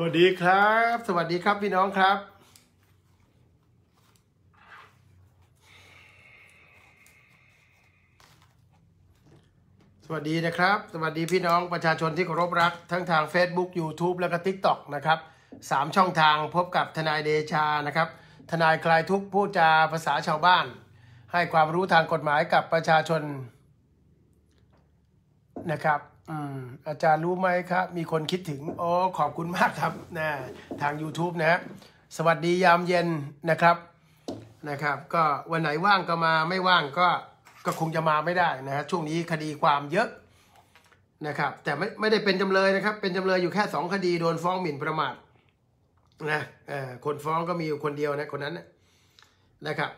วัสดีครับ สวัสดีครับพี่น้องครับ สวัสดีนะครับ สวัสดีพี่น้องประชาชนที่เคารพรัก ทั้งทาง Facebook YouTube แล้วก็ TikTok นะครับสามช่องทางพบกับทนายเดชานะครับ ทนายคลายทุกผู้จาภาษาชาวบ้าน ให้ความรู้ทางกฎหมายกับประชาชนนะครับอาจารย์รู้ไหมครับ มีคนคิดถึงอ๋อขอบคุณมากครับนะทาง YouTube นะฮะสวัสดียามเย็นนะครับ นะครับ ก็วันไหนว่างก็มาไม่ว่างก็ก็คงจะมาไม่ได้นะฮะช่วงนี้คดีความเยอะนะครับ แต่ไม่ไม่ได้เป็นจำเลยนะครับ เป็นจำเลยอยู่แค่สองคดีโดนฟ้องหมิ่นประมาทนะเออคนฟ้องก็มีอยู่คนเดียวนะ คนนั้นนะครับ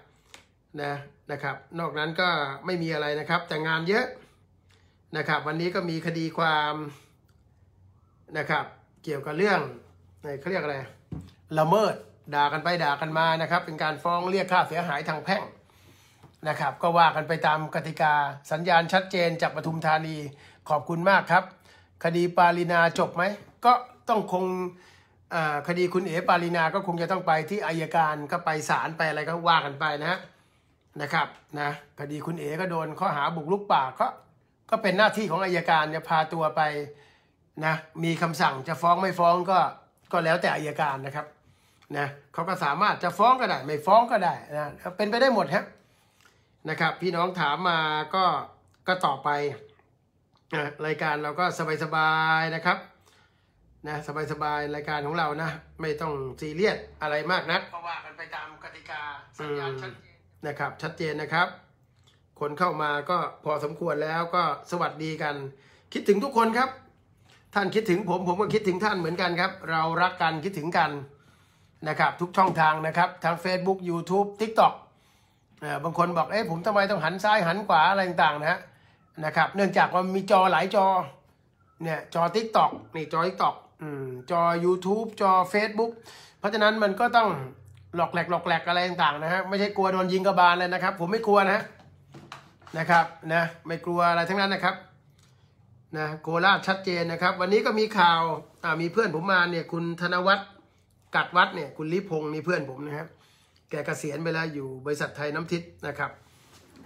นะนะครับ นอกนั้นก็ไม่มีอะไรนะครับ แต่งานเยอะนะครับ วันนี้ก็มีคดีความนะครับ เกี่ยวกับเรื่องเขาเรียกอะไรละเมิดด่ากันไปด่ากันมานะครับ เป็นการฟ้องเรียกค่าเสียหายทางแพ่งนะครับ ก็ว่ากันไปตามกติกาสัญญาณชัดเจนจากปทุมธานีขอบคุณมากครับ คดีปาลินาจบไหมก็ต้องคงคดีคุณเอ๋ปาลินาก็คงจะต้องไปที่อายการก็ไปศาลไปอะไรก็ว่ากันไปนะนะครับนะคดีคุณเอ๋ก็โดนข้อหาบุกลุกป่าก็ก็เป็นหน้าที่ของอายการจะพาตัวไปนะมีคำสั่งจะฟ้องไม่ฟ้องก็ก็แล้วแต่อายการนะครับนะเขาก็สามารถจะฟ้องก็ได้ ไม่ฟ้องก็ได้นะเป็นไปได้หมดครับนะครับ พี่น้องถามมาก็ก็ต่อไปนะรายการเราก็สบายๆนะครับนะสบายๆรายการของเรานะไม่ต้องซีเรียสอะไรมากนะัก เพราะว่ากันไปตามกติกาสัญญาณชัดเจนนะครับ ชัดเจนนะครับคนเข้ามาก็พอสมควรแล้วก็สวัสดีกัน คิดถึงทุกคนครับ ท่านคิดถึงผมผมก็คิดถึงท่านเหมือนกันครับ เรารักกันคิดถึงกันนะครับทุกช่องทางนะครับ ทั้ง Facebook YouTube TikTok บางคนบอกเอ้ผมทำไมต้องหันซ้ายหันขวาอะไรต่างๆนะนะครับเนื่องจากว่ามีจอหลายจอเนี่ยจอ t i k t o กนี่จอ t i k t o อืมจอ YouTube จอ Facebook เพราะฉะนั้นมันก็ต้องหลอกแหลกหลอกแหลกอะไรต่างๆนะฮะไม่ใช่กลัวโดนยิงกระบาลเลยนะครับ ผมไม่กลัวนะฮะนะครับนะไม่กลัวอะไรทั้งนั้นนะครับนะโคราชชัดเจนนะครับ วันนี้ก็มีข่าวมีเพื่อนผมมาเนี่ยคุณธนวัฒน์กัดวัดเนี่ยคุณลิพงศ์มีเพื่อนผมนะครับ แกเกษียณไปแล้วอยู่บริษัทไทยน้ำทิศนะครับ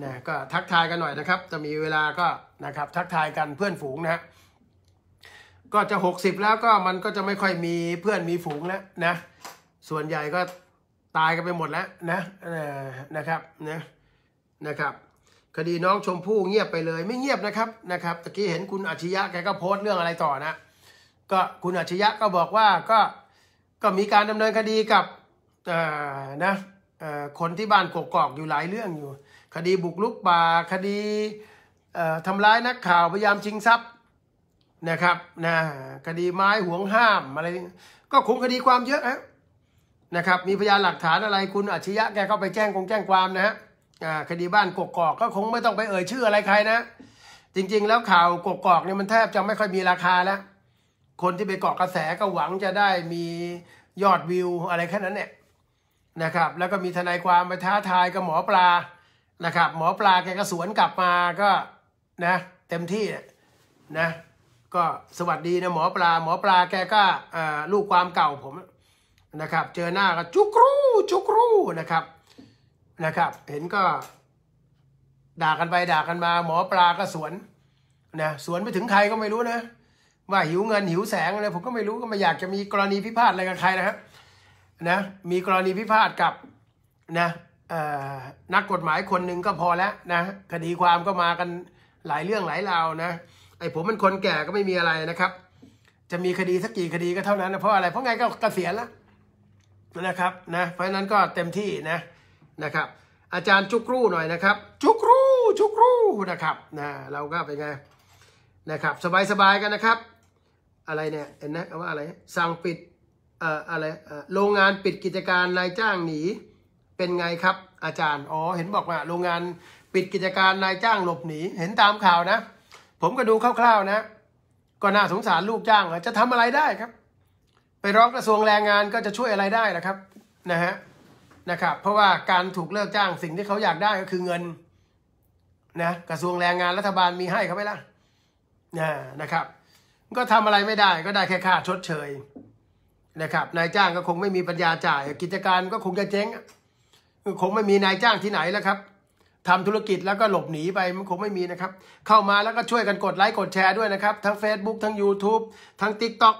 นะก็ทักทายกันหน่อยนะครับจะมีเวลาก็นะครับทักทายกันเพื่อนฝูงนะฮะก็จะ 60 แล้วก็มันก็จะไม่ค่อยมีเพื่อนมีฝูงแล้วนะส่วนใหญ่ก็ตายกันไปหมดแล้วนะนะครับนะนะครับคดีน้องชมพู่เงียบไปเลยไม่เงียบนะครับนะครับตะกี้เห็นคุณอัจฉริยะแกก็โพสต์เรื่องอะไรต่อนะก็คุณอัจฉริยะก็บอกว่าก็ก็มีการดำเนินคดีกับนะคนที่บ้านกกอกอยู่หลายเรื่องอยู่ คดีบุกลุกป่าคดีทำร้ายนักข่าวพยายามชิงทรัพย์นะครับนะคดีไม้ห่วงห้ามอะไรก็คงคดีความเยอะนะนะครับมีพยานหลักฐานอะไร คุณอัจฉริยะแกก็ไปแจ้งคงแจ้งความนะฮะคดีบ้านกกอกก็คงไม่ต้องไปเอ่ยชื่ออะไรใครนะ จริงๆ แล้วข่าวกกอกเนี่ยมันแทบจะไม่ค่อยมีราคาแล้วคนที่ไปเกาะกระแสก็หวังจะได้มียอดวิวอะไรแค่นั้นเนี่ยนะครับ แล้วก็มีทนายความไปท้าทายกับหมอปลานะครับ หมอปลาแกก็สวนกลับมาก็นะ เต็มที่นะ ก็สวัสดีนะหมอปลา หมอปลาแกก็ลูกความเก่าผมนะครับ เจอหน้าก็จุกรูจุกรูนะครับนะครับเห็นก็ ด่ากันไปด่ากันมา หมอปลาก็สวนนะสวนไปถึงใครก็ไม่รู้นะ ว่าหิวเงินหิวแสงอะไรผมก็ไม่รู้ก็ไม่อยากจะมีกรณีพิพาทอะไรกับใครนะครับนะมีกรณีพิพาทกับนะนักกฎหมายคนหนึ่งก็พอแล้วนะ คดีความก็มากันหลายเรื่องหลายราวนะ ไอผมเป็นคนแก่ก็ไม่มีอะไรนะครับ จะมีคดีสักกี่คดีก็เท่านั้นนะเพราะอะไรเพราะไงก็เกษียณแล้วนะครับนะเพราะนั้นก็เต็มที่นะนะครับอาจารย์จุกรูหน่อยนะครับจุกรูจุกรูนะครับนะเราก็เป็นไงนะครับ สบายสบายกันนะครับ อะไรเนี่ยเห็นนะว่าอะไรสั่งปิดเอ่ออะไรโรงงานปิดกิจการนายจ้างหนี เป็นไงครับ อาจารย์อ๋อเห็นบอกว่า โรงงานปิดกิจการนายจ้างหลบหนีเห็นตามข่าวนะ ผมก็ดูคร่าวๆนะก็น่าสงสาร ลูกจ้างจะทำอะไรได้ครับ ไปร้องกระทรวงแรงงานก็จะช่วยอะไรได้นะครับนะฮะนะครับเพราะว่าการถูกเลิกจ้างสิ่งที่เขาอยากได้ก็คือเงินนะกระทรวงแรงงานรัฐบาลมีให้เขาไหมล่ะนะนะครับก็ทำอะไรไม่ได้ ก็ได้แค่ค่าชดเชยนะครับ นายจ้างก็คงไม่มีปัญญาจ่ายกิจการก็คงจะเจ๊ง คงไม่มีนายจ้างที่ไหนแล้วครับทำธุรกิจแล้วก็หลบหนีไปมันคงไม่มีนะครับ เข้ามาแล้วก็ช่วยกันกดไลค์กดแชร์ด้วยนะครับทั้ง Facebook ทั้ง YouTube ทั้ง t i k t o ก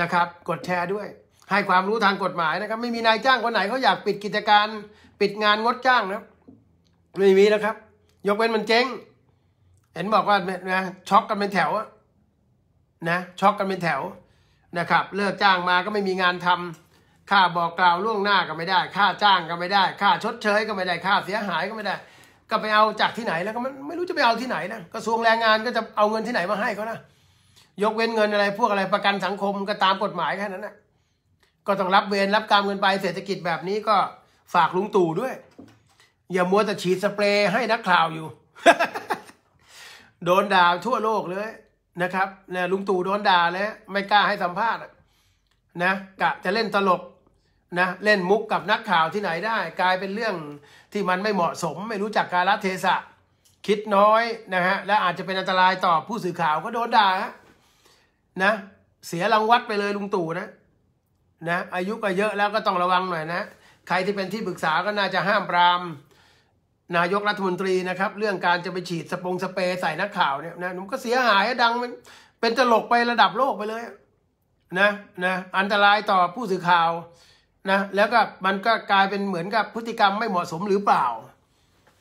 นะครับกดแชร์ด้วยให้ความรู้ทางกฎหมายนะครับ ไม่มีนายจ้างคนไหนเขาอยากปิดกิจการปิดงานงดจ้างนะไม่มีแล้วครับ ยกเว้นมันเจ๊งเห็นบอกว่านะช็อกกันเป็นแถวนะช็อกกันเป็นแถวนะครับ เลิกจ้างมาก็ไม่มีงานทำ ค่าบอกกล่าวล่วงหน้าก็ไม่ได้ ค่าจ้างก็ไม่ได้ ค่าชด เชย ก็ไม่ได้ค่าเสียหายก็ไม่ได้ ก็ไปเอาจากที่ไหนแล้ว ก็ไม่รู้จะไปเอาที่ไหนนะกระทรวงแรงงานก็จะเอาเงินที่ไหนมาให้เขานะยกเว้นเงินอะไรพวกอะไรประกันสังคมก็ตามกฎหมายแค่นั้นนะก็ต้องรับเวรรับกรรมเงินไปเศรษฐกิจแบบนี้ก็ฝากลุงตู่ด้วย อย่ามัวแต่ฉีดสเปรย์ให้นักข่าวอยู่ โดนด่าทั่วโลกเลยนะครับนะลุงตู่โดนด่าแล้วไม่กล้าให้สัมภาษณ์นะกะจะเล่นตลกนะเล่นมุกกับนักข่าวที่ไหนได้ กลายเป็นเรื่องที่มันไม่เหมาะสม ไม่รู้จักกาลเทศะ คิดน้อยนะฮะและอาจจะเป็นอันตรายต่อผู้สื่อข่าวก็โดนด่านะ เสียรางวัลไปเลยลุงตู่นะนะอายุก็เยอะแล้วก็ต้องระวังหน่อยนะ ใครที่เป็นที่ปรึกษาก็น่าจะห้ามปรามนายกรัฐมนตรีนะครับ เรื่องการจะไปฉีดสปงสเปรย์ใส่นักข่าวเนี่ยนะมันก็เสียหายดังมันเป็นตลกไประดับโลกไปเลย นะ นะ อันตรายต่อผู้สื่อข่าวนะ แล้วก็มันก็กลายเป็นเหมือนกับพฤติกรรมไม่เหมาะสมหรือเปล่า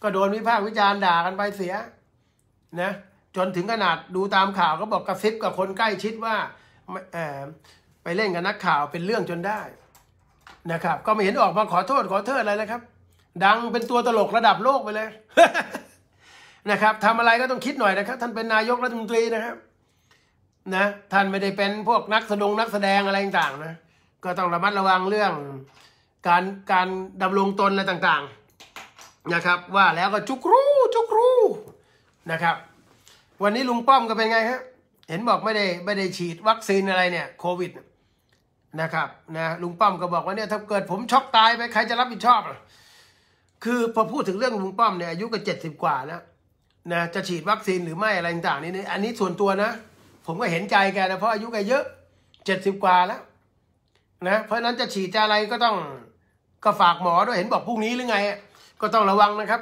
ก็โดนวิพากษ์วิจารณ์ด่ากันไปเสีย นะ จนถึงขนาดดูตามข่าวก็บอกกระซิบกับคนใกล้ชิดว่าเไปเล่นกับนักข่าวเป็นเรื่องจนได้นะครับ ก็ไม่เห็นออกมาขอโทษขอเทษอะไรนะครับ ดังเป็นตัวตลกระดับโลกไปเลยนะครับทำอะไรก็ต้องคิดหน่อยนะครับ ท่านเป็นนายกรัฐมนตรีนะครับนะ ท่านไม่ได้เป็นพวกนักแสดงนักแสดงอะไรต่างๆนะก็ต้องระมัดระวังเรื่องการการดำรงตนอะไรต่างๆ นะครับ ว่าแล้วก็จุกรูจุกรูนะครับ วันนี้ลุงป้อมก็เป็นไงฮะเห็นบอกไม่ได้ไม่ได้ฉีดวัคซีนอะไรเนี่ยโควิดเนะครับนะลุงป้อมก็บอกว่าเนี่ยถ้าเกิดผมช็อกตายไป ใครจะรับผิดชอบ คือพอพูดถึงเรื่องลุงป้อมเนี่ย อายุก็เจ็ดสิบกว่าแล้วนะจะฉีดวัคซีนหรือไม่อะไรต่างๆนี่อันนี้ส่วนตัวนะ ผมก็เห็นใจแกนะเพราะอายุแกเยอะเจ็ดสิบกว่าแล้วนะเพราะนั้นจะฉีดจะอะไรก็ต้องก็ฝากหมอด้วยเห็นบอกพรุ่งนี้หรือไง ก็ต้องระวังนะครับ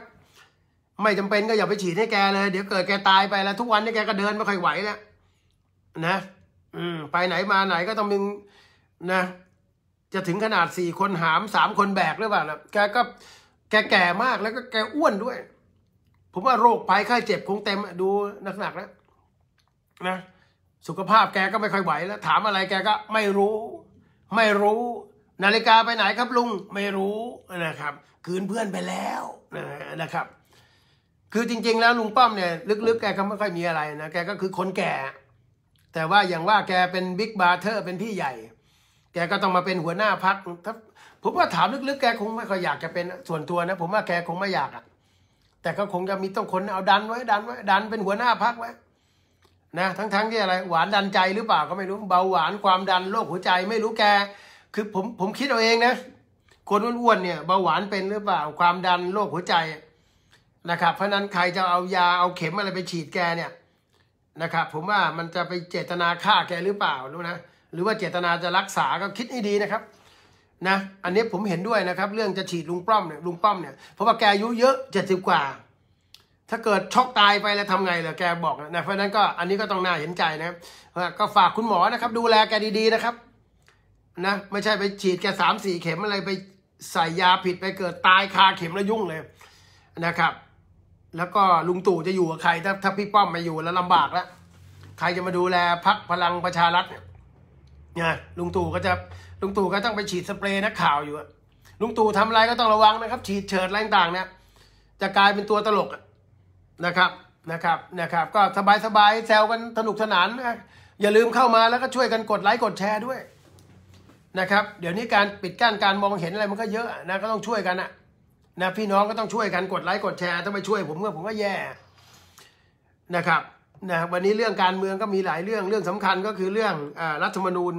ไม่จำเป็นก็อย่าไปฉีดให้แกเลย เดี๋ยวเกิดแกตายไปแล้วทุกวันนี้แกก็เดินไม่ค่อยไหวแล้วนะ อืมไปไหนมาไหนก็ต้องมีนะจะถึงขนาดสี่คนหามสามคนแบกหรือเปล่านะแกก็แกแก่มากแล้วก็แกอ้วนด้วย ผมว่าโรคภัยไข้เจ็บคงเต็มดูหนักๆแล้วนะสุขภาพแกก็ไม่ค่อยไหวแล้ว ถามอะไรแกก็ไม่รู้ ไม่รู้ นาฬิกาไปไหนครับลุงไม่รู้นะครับคืนเพื่อนไปแล้วนะครับ คือจริงๆแล้วลุงป้อมเนี่ยลึกๆแกก็ไม่ค่อยมีอะไรนะแกก็คือคนแก่แต่ว่าอย่างว่าแกเป็นบิ๊กบาร์เทอร์เป็นพี่ใหญ่แกก็ต้องมาเป็นหัวหน้าพักถ้าผมว่าถามลึกๆแกคงไม่ค่อยอยากจะเป็นส่วนตัวนะ ผมว่าแกคงไม่อยากอ่ะ แต่ก็คงจะมีต้องคนเอาดันไว้ ดันไว้ ดันเป็นหัวหน้าพักไว้นะทั้งๆทที่อะไรหวานดันใจหรือเปล่าก็ไม่รู้ เบาหวานความดันโรคหัวใจไม่รู้แก คือผมผมคิดเอาเองนะคนอ้วนๆ เนี่ยเบาหวานเป็นหรือเปล่า ความดันโรคหัวใจนะครับ เพราะนั้นใครจะเอายาเอาเข็มอะไรไปฉีดแกเนี่ยนะครับ ผมว่ามันจะไปเจตนาฆ่าแกหรือเปล่ารู้นะหรือว่าเจตนาจะรักษาก็คิดให้ดีนะครับนะอันนี้ผมเห็นด้วยนะครับเรื่องจะฉีดลุงป้อมเนี่ยลุงป้อมเนี่ยเพราะว่าแกอายุเยอะเจ็ดสิบกว่า ถ้าเกิดช็อกตายไปแล้วทำไงเหรอแกบอกนะเพราะนั้นก็อันนี้ก็ต้องน่าเห็นใจนะครับก็ฝากคุณหมอนะครับ ดูแลแกดีๆนะครับนะไม่ใช่ไปฉีดแกสามสี่เข็มอะไรไปใส่ยาผิดไปเกิดตายคาเข็มแล้วยุ่งเลยนะครับ แล้วก็ลุงตู่จะอยู่กับใครถ้าถ้าพี่ป้อมมาอยู่แล้วลำบากแล้วใครจะมาดูแลพักพลังประชารัฐเนี่ยนะลุงตู่ก็จะลุงตู่ก็ต้องไปฉีดสเปรย์นักข่าวอยู่ลุงตู่ทำอะไรก็ต้องระวังนะครับ ฉีดเฉิดอะไรต่างๆเนี่ยจะกลายเป็นตัวตลกนะครับนะครับนะครับ ก็สบายๆแซวกันสนุกสนานนะอย่าลืมเข้ามาแล้วก็ช่วยกันกดไลค์กดแชร์ด้วยนะครับ เดี๋ยวนี้การปิดกั้นการมองเห็นอะไรมันก็เยอะนะก็ต้องช่วยกันอะนะพี่น้องก็ต้องช่วยกันกดไลค์กดแชร์ถ้าไม่ช่วยผมเมื่อผมก็แย่นะครับนะวันนี้เรื่องการเมืองก็มีหลายเรื่องเรื่องสำคัญก็คือเรื่องอรัฐธรรมนูญ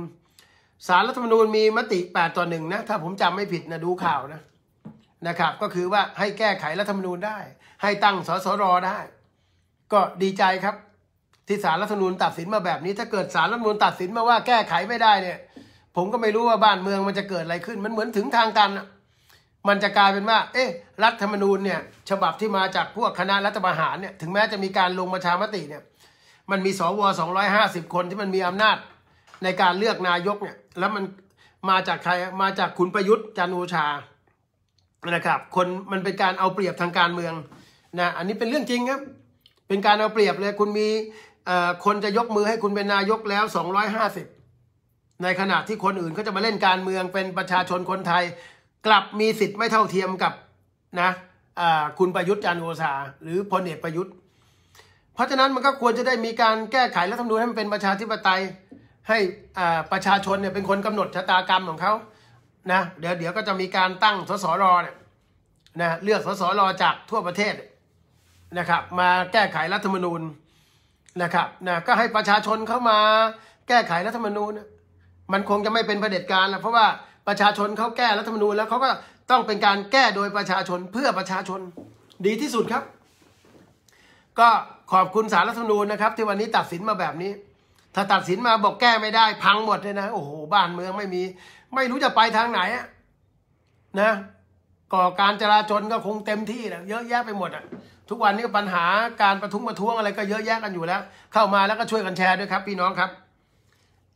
สารรัฐธรรมนูญมีมติ 8ต่อหนึ่งนะถ้าผมจำไม่ผิดนะดูข่าวนะนะครับ ก็คือว่าให้แก้ไขรัฐธรรมนูญได้ ให้ตั้งสสรได้ ก็ดีใจครับ ที่สารรัฐธรรมนูญตัดสินมาแบบนี้ ถ้าเกิดสารรัฐธรรมนูญตัดสินมาว่าแก้ไขไม่ได้เนี่ย ผมก็ไม่รู้ว่าบ้านเมืองมันจะเกิดอะไรขึ้น มันเหมือนถึงทางตัน มันจะกลายเป็นว่า เอ๊ะรัฐธรรมนูญเนี่ย ฉบับที่มาจากพวกคณะรัฐประหารเนี่ยถึงแม้จะมีการลงประชามติเนี่ยมันมีสวสองร้อยห้าสิบคนที่มันมีอำนาจในการเลือกนายกเนี่ยแล้วมันมาจากใครมาจากคุณประยุทธ์จันโอชานะครับคนมันเป็นการเอาเปรียบทางการเมือง นะ อันนี้เป็นเรื่องจริงครับเป็นการเอาเปรียบเลยคุณมีคนจะยกมือให้คุณเป็นนายกแล้ว250 ในขณะที่คนอื่นก็จะมาเล่นการเมืองเป็นประชาชนคนไทย กลับมีสิทธิ์ไม่เท่าเทียมกับนะคุณประยุทธ์จันโอชาหรือพลเอกประยุทธ์ราะฉะนั้นมันก็ควรจะได้มีการแก้ไขรัฐธรรมนูญให้มันเป็นประชาธิปไตย ให้ประชาชนเนี่ยเป็นคนกำหนด ชะตากรรมของเขานะ เดี๋ยวเดี๋ยวก็จะมีการตั้งสสรเนี่ยนะเลือกสสรจากทั่วประเทศนะครับ มาแก้ไขรัฐธรรมนูญนะครับนะก็ให้ประชาชนเข้ามาแก้ไขรัฐธรรมนูญมันคงจะไม่เป็นประเด็จการแล้วเพราะว่าประชาชนเขาแก้รัฐธรรมนูญแล้วเขาก็ต้องเป็นการแก้โดยประชาชนเพื่อประชาชนดีที่สุดครับ ก็ขอบคุณสารรัฐมนูญนะครับ ที่วันนี้ตัดสินมาแบบนี้ ถ้าตัดสินมาบอกแก้ไม่ได้ พังหมดเลยนะ โอ้โหบ้านเมืองไม่มี ไม่รู้จะไปทางไหนนะ ก่อการจราจนก็คงเต็มที่นะเยอะแยะไปหมดอ่ะ ทุกวันนี้ปัญหาการประทุงประท้วงอะไรก็เยอะแยะกันอยู่แล้วเข้ามาแล้วก็ช่วยกันแชร์ด้วยครับพี่น้องครับ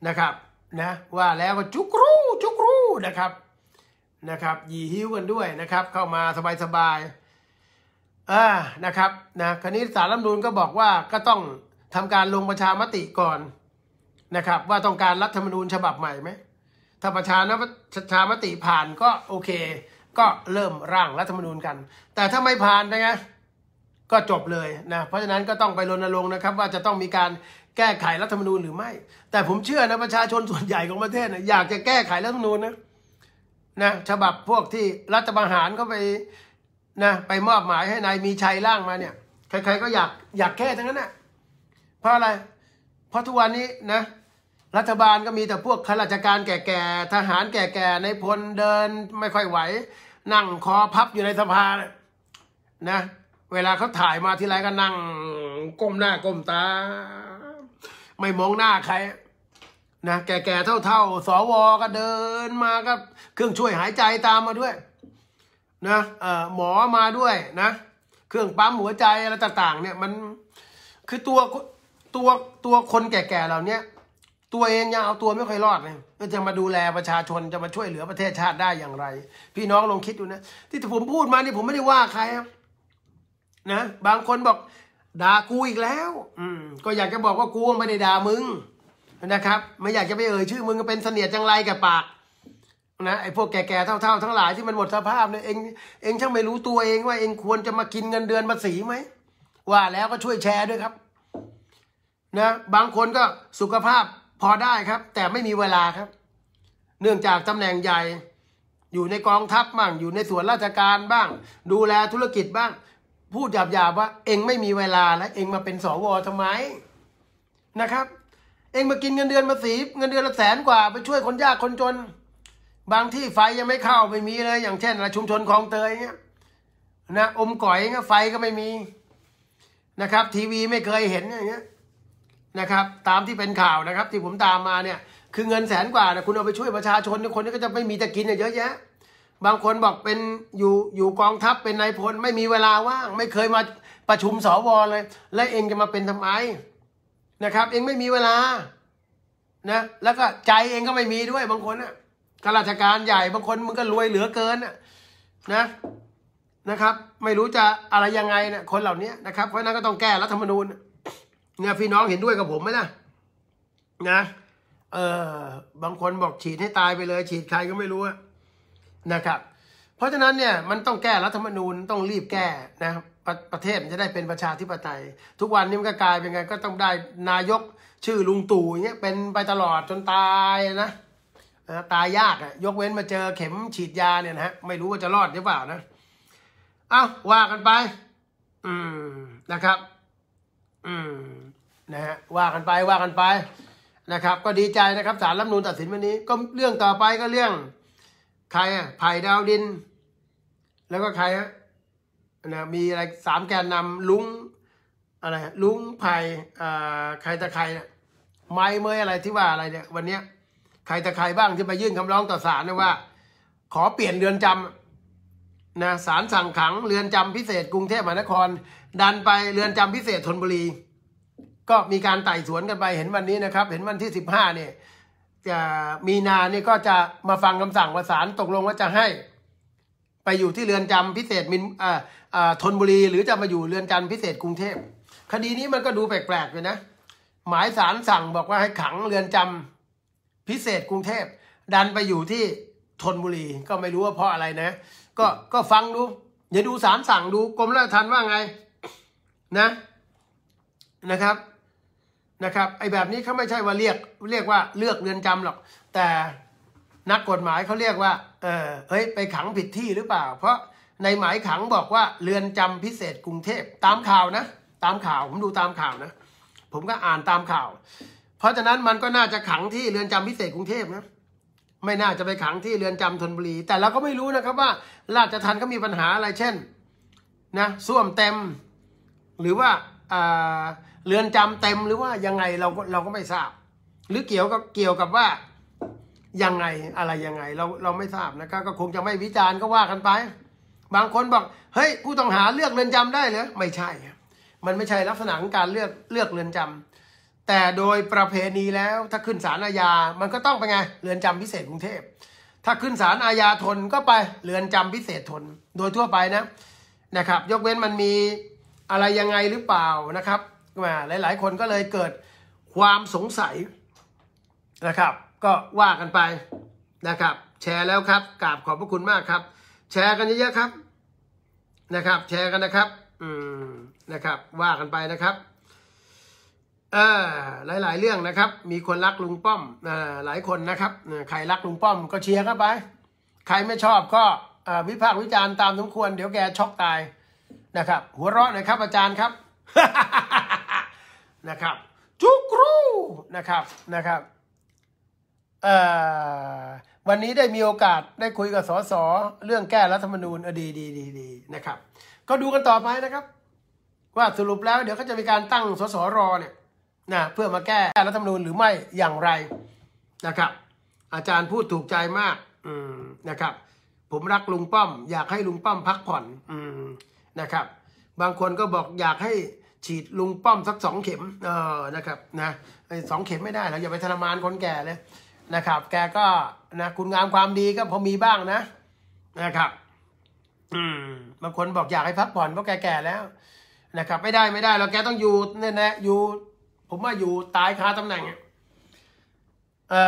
นะครับ นะ ว่าแล้วก็จุกรูจุกรูนะครับ นะครับยีหิ้วกันด้วยนะครับ เข้ามาสบายสบายอ่านะครับนะคณิตนี้สารรัฐมนูลก็บอกว่าก็ต้องทำการลงประชามติก่อนนะครับ ว่าต้องการรัฐธรรมนูญฉบับใหม่ไหมถ้าประชานะประชามติผ่านก็โอเค ก็เริ่มร่างรัฐธรรมนูญกัน แต่ถ้าไม่ผ่านนะไงก็จบเลยนะ เพราะฉะนั้นก็ต้องไปรณรงค์นะครับ ว่าจะต้องมีการแก้ไขรัฐธรรมนูญหรือไม่แต่ผมเชื่อนะประชาชนส่วนใหญ่ของประเทศนะอยากจะแก้ไขรัฐธรรมนูญนะนะฉบับพวกที่รัฐประหารเข้าไปนะไปมอบหมายให้นายมีชัยล่างมาเนี่ย ใครๆก็อยากอยากแก้ทั้งนั้นนะ่ะเพราะอะไร เพราะทุกวันนี้นะ รัฐบาลก็มีแต่พวกข้าราชการแก่ๆทหารแก่ๆในพลเดิน ไม่ค่อยไหว นั่งคอพับอยู่ในสภานะ เวลาเขาถ่ายมาทีไรก็ นั่งก้มหน้าก้มตา ไม่มองหน้าใครนะแก่ๆเท่าๆสวก็เดินมาก็เครื่องช่วยหายใจตามมาด้วยนะหมอมาด้วยนะเครื่องปั๊ม หัวใจอะไรต่างๆเนี่ยมันคือตัวตัวตัวคนแก่ๆเหล่านี้ตัว เองยังเอาตัวไม่ค่อยรอดเลยจะมาดูแลประชาชนจะมาช่วยเหลือประเทศชาติได้อย่างไร พี่น้องลองคิดดูนะ ที่ผมพูดมานี่ผมไม่ได้ว่าใครนะ บางคนบอกด่ากูอีกแล้ว อืมก็อยากจะบอกว่ากูไม่ได้ด่ามึง นะครับ ไม่อยากจะไปเอ่ยชื่อ มึงเป็นเสนียดจังไรกับปากนะไอ้พวกแก่ๆเท่าๆทั้งหลายที่มันหมดสภาพเนี่ยเองเองช่างไม่รู้ตัวเองว่าเองควรจะมากินเงินเดือนภาษีไหมว่าแล้วก็ช่วยแชร์ด้วยครับ นะ บางคนก็สุขภาพพอได้ครับ แต่ไม่มีเวลาครับ เนื่องจากตำแหน่งใหญ่อยู่ในกองทัพบ้างอยู่ในส่วนราชการบ้าง ดูแลธุรกิจบ้างพูดหยาบๆว่า เองไม่มีเวลาและเองมาเป็นสวทำไมนะครับ เองมากินเงินเดือนภาษีเงินเดือนละแสนกว่าไปช่วยคนยากคนจนบางที่ไฟยังไม่เข้าไม่มีเลย อย่างเช่นชุมชนคลองเตยเงี้ยนะอมก่อยเงี้ยไฟก็ไม่มีนะครับ ทีวีไม่เคยเห็นอย่างเงี้ยนะครับ ตามที่เป็นข่าวนะครับที่ผมตามมาเนี่ย คือเงินแสนกว่านะคุณเอาไปช่วยประชาชนคนนี้ก็จะไม่มีจะกินเยอะแยะ บางคนบอกเป็นอยู่อยู่กองทัพเป็นนายพลไม่มีเวลาว่าง ไม่เคยมาประชุมสวเลย และเองจะมาเป็นทำไมนะครับ เองไม่มีเวลา นะ แล้วก็ใจเองก็ไม่มีด้วย บางคนนะ่ะข้าราชการใหญ่บางคนมึงก็รวยเหลือเกินนะนะครับ ไม่รู้จะอะไรยังไงนะคนเหล่านี้นะครับ เพราะนั้นก็ต้องแก้รัฐธรรมนูญ เนี่ยพี่น้องเห็นด้วยกับผมไหมนะนะเออบางคนบอกฉีดให้ตายไปเลย ฉีดใครก็ไม่รู้นะครับ เพราะฉะนั้นเนี่ย มันต้องแก้รัฐธรรมนูญต้องรีบแก้นะปรประเทศมันจะได้เป็นประชาธิปไตย ทุกวันนี้มันก็กลายเป็นไง ก็ต้องได้นายกชื่อลุงตู่อย่างเงี้ยเป็นไปตลอดจนตายนะตายยากอะยกเว้นมาเจอเข็มฉีดยาเนี่ยนะฮะไม่รู้ว่าจะรอดหรือเปล่านะ เอาว่ากันไป อืมนะครับ อืม นะฮะว่ากันไปว่ากันไป นะครับ ก็ดีใจนะครับสารรัฐมนูลตัดสินวันนี้ ก็เรื่องต่อไปก็เรื่อง ใครอะไผ่ดาวดิน แล้วก็ใครฮะนะมีอะไรสามแกนนำลุงอะไรลุงไผ่อ่าใครตะใครเนี่ยไม้เมยอะไรที่ว่าอะไรเนี่ย วันเนี้ยใครจตใครบ้างที่ไปยื่นคำร้องต่อศาลนะว่า ขอเปลี่ยนเรือนจำนะศาลสั่งขังเรือนจำพิเศษกรุงเทพมหานคร ดันไปเรือนจำพิเศษธนบุรี ก็มีการไต่สวนกันไปเห็นวันนี้นะครับ เห็นวันที่สิบห้าเนี่ยจะมีนาเนี่ยก็จะมาฟังคำสั่งว่าศาลตกลงว่าจะให้ ไปอยู่ที่เรือนจำพิเศษมินอ่าอ่าธนบุรี หรือจะมาอยู่เรือนจำพิเศษกรุงเทพคดีนี้มันก็ดูแปลกๆเลยนะหมายสารสั่งบอกว่าให้ขังเรือนจำพิเศษกรุงเทพ ดันไปอยู่ที่ธนบุรีก็ไม่รู้ว่าเพราะอะไรนะ ก็ก็ฟังดูอย่าดูสารสั่งดูกรมราชทัณฑ์ว่าไง นะนะครับนะครับไอ้แบบนี้เขาไม่ใช่ว่าเรียกเรียกว่าเลือกเรือนจำหรอก แต่นักกฎหมายเขาเรียกว่าเออเฮ้ย ไปขังผิดที่หรือเปล่า เพราะในหมายขังบอกว่าเรือนจำพิเศษกรุงเทพตามข่าวนะ ตามข่าว ผมดูตามข่าวนะ ผมก็อ่านตามข่าวราะฉะนั้นมันก็น่าจะขังที่เรือนจำพิเศษกรุงเทพนะไม่น่าจะไปขังที่เรือนจำธนบุรี แต่เราก็ไม่รู้นะครับว่า ราชทันก็มีปัญหาอะไรเช่นนะส้วมเต็ม หรือว่าเรือนจำเต็มหรือว่ายังไงเราก็เราก็ไม่ทราบ หรือเกี่ยวกับเกี่ยวกับว่า ยังไงอะไรยังไงเราเราไม่ทราบนะครับ ก็คงจะไม่วิจารณ์ก็ว่ากันไป บางคนบอกเฮ้ยผู้ต้องหาเลือกเรือนจำได้เหรอไม่ใช่ มันไม่ใช่ลักษณะของการเลือกเลือกเรือนจำแต่โดยประเพณีแล้วถ้าขึ้นศาลอาญา มันก็ต้องไปไง เรือนจำพิเศษกรุงเทพ ถ้าขึ้นศาลอาญาทนก็ไป เรือนจำพิเศษทน โดยทั่วไปนะ นะครับ ยกเว้นมันมีอะไรยังไงหรือเปล่านะครับ มา หลาย ๆ คนก็เลยเกิดความสงสัยนะครับ ก็ว่ากันไปนะครับ แชร์แล้วครับ กราบขอบพระคุณมากครับ แชร์กันเยอะๆครับ นะครับ แชร์กันนะครับ อืม นะครับ ว่ากันไปนะครับอ่าหลายๆ เรื่องนะครับมีคนรักลุงป้อมอ่าหลายคนนะครับใครรักลุงป้อมก็เชียร์เข้าไปใครไม่ชอบก็อ่าวิพากษ์วิจารณ์ตามสมควรเดี๋ยวแกช็อกตายนะครับหัวเราะหน่อยครับอาจารย์ครับนะครับจุกรูนะครับนะครับวันนี้ได้มีโอกาสได้คุยกับสส เรื่องแก้รัฐธรรมนูญดีดีดีดีนะครับก็ดูกันต่อไปนะครับ ว่าสรุปแล้วเดี๋ยวเขาจะมีการตั้งสสรเนี่ยนะเพื่อมาแก้รัฐธรรมนูญหรือไม่อย่างไรนะครับ อาจารย์พูดถูกใจมาก อืมนะครับ ผมรักลุงป้อม อยากให้ลุงป้อมพักผ่อน อืมนะครับ บางคนก็บอกอยากให้ฉีดลุงป้อมสักสองเข็ม เออนะครับ นะสองเข็มไม่ได้นะอย่าไปทรมานคนแก่เลย นะครับ แกก็นะคุณงามความดีก็พอมีบ้างนะ นะครับ อืม บางคนบอกอยากให้พักผ่อนเพราะแกแก่แล้ว นะครับ ไม่ได้ไม่ได้เราแกต้องอยู่เนี่ยนะอยู่ผมมาอยู่ตายคาตำแหน่งเอ่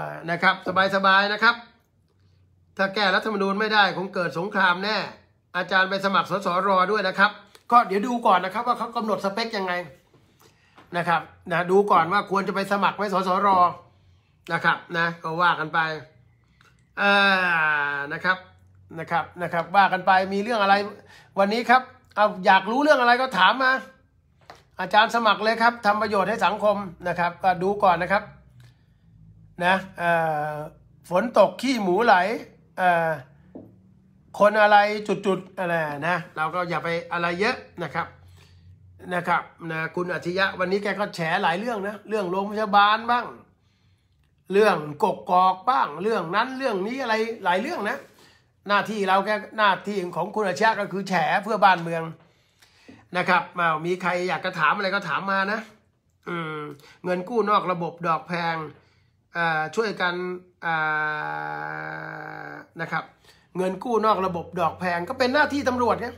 อนะครับสบายๆนะครับ ถ้าแก้รัฐธรรมนูญไม่ได้คงเกิดสงครามแน่อาจารย์ไปสมัครสสรด้วยนะครับ ก็เดี๋ยวดูก่อนนะครับว่าเขากำหนดสเปคยังไงนะครับนะดูก่อนว่าควรจะไปสมัครไว้สสรนะครับนะก็ว่ากันไปออนะครับนะครับนะครับ ว่ากันไปมีเรื่องอะไรวันนี้ครับเอาอยากรู้เรื่องอะไรก็ถามมาอาจารย์สมัครเลยครับทำประโยชน์ให้สังคมนะครับก็ดูก่อนนะครับนะฝนตกขี้หมูไหล คนอะไรจุดๆอะไรนะเราก็อย่าไปอะไรเยอะนะครับนะครับนะคุณอัจฉริยะ วันนี้แกก็แฉหลายเรื่องนะเรื่องโรงพยาบาลบ้าง เรื่องกกกอกบ้าง เรื่องนั้นเรื่องนี้อะไรหลายเรื่องนะหน้าที่เราแกหน้าที่ของคุณอัจฉริยะก็คือแฉเพื่อบ้านเมืองนะครับมามีใครอยากจะถามอะไรก็ถามมานะอืมเงินกู้นอกระบบ ดอกแพง ช่วยกันนะครับ เงินกู้นอกระบบ ดอกแพงก็เป็นหน้าที่ตำรวจเนี่ย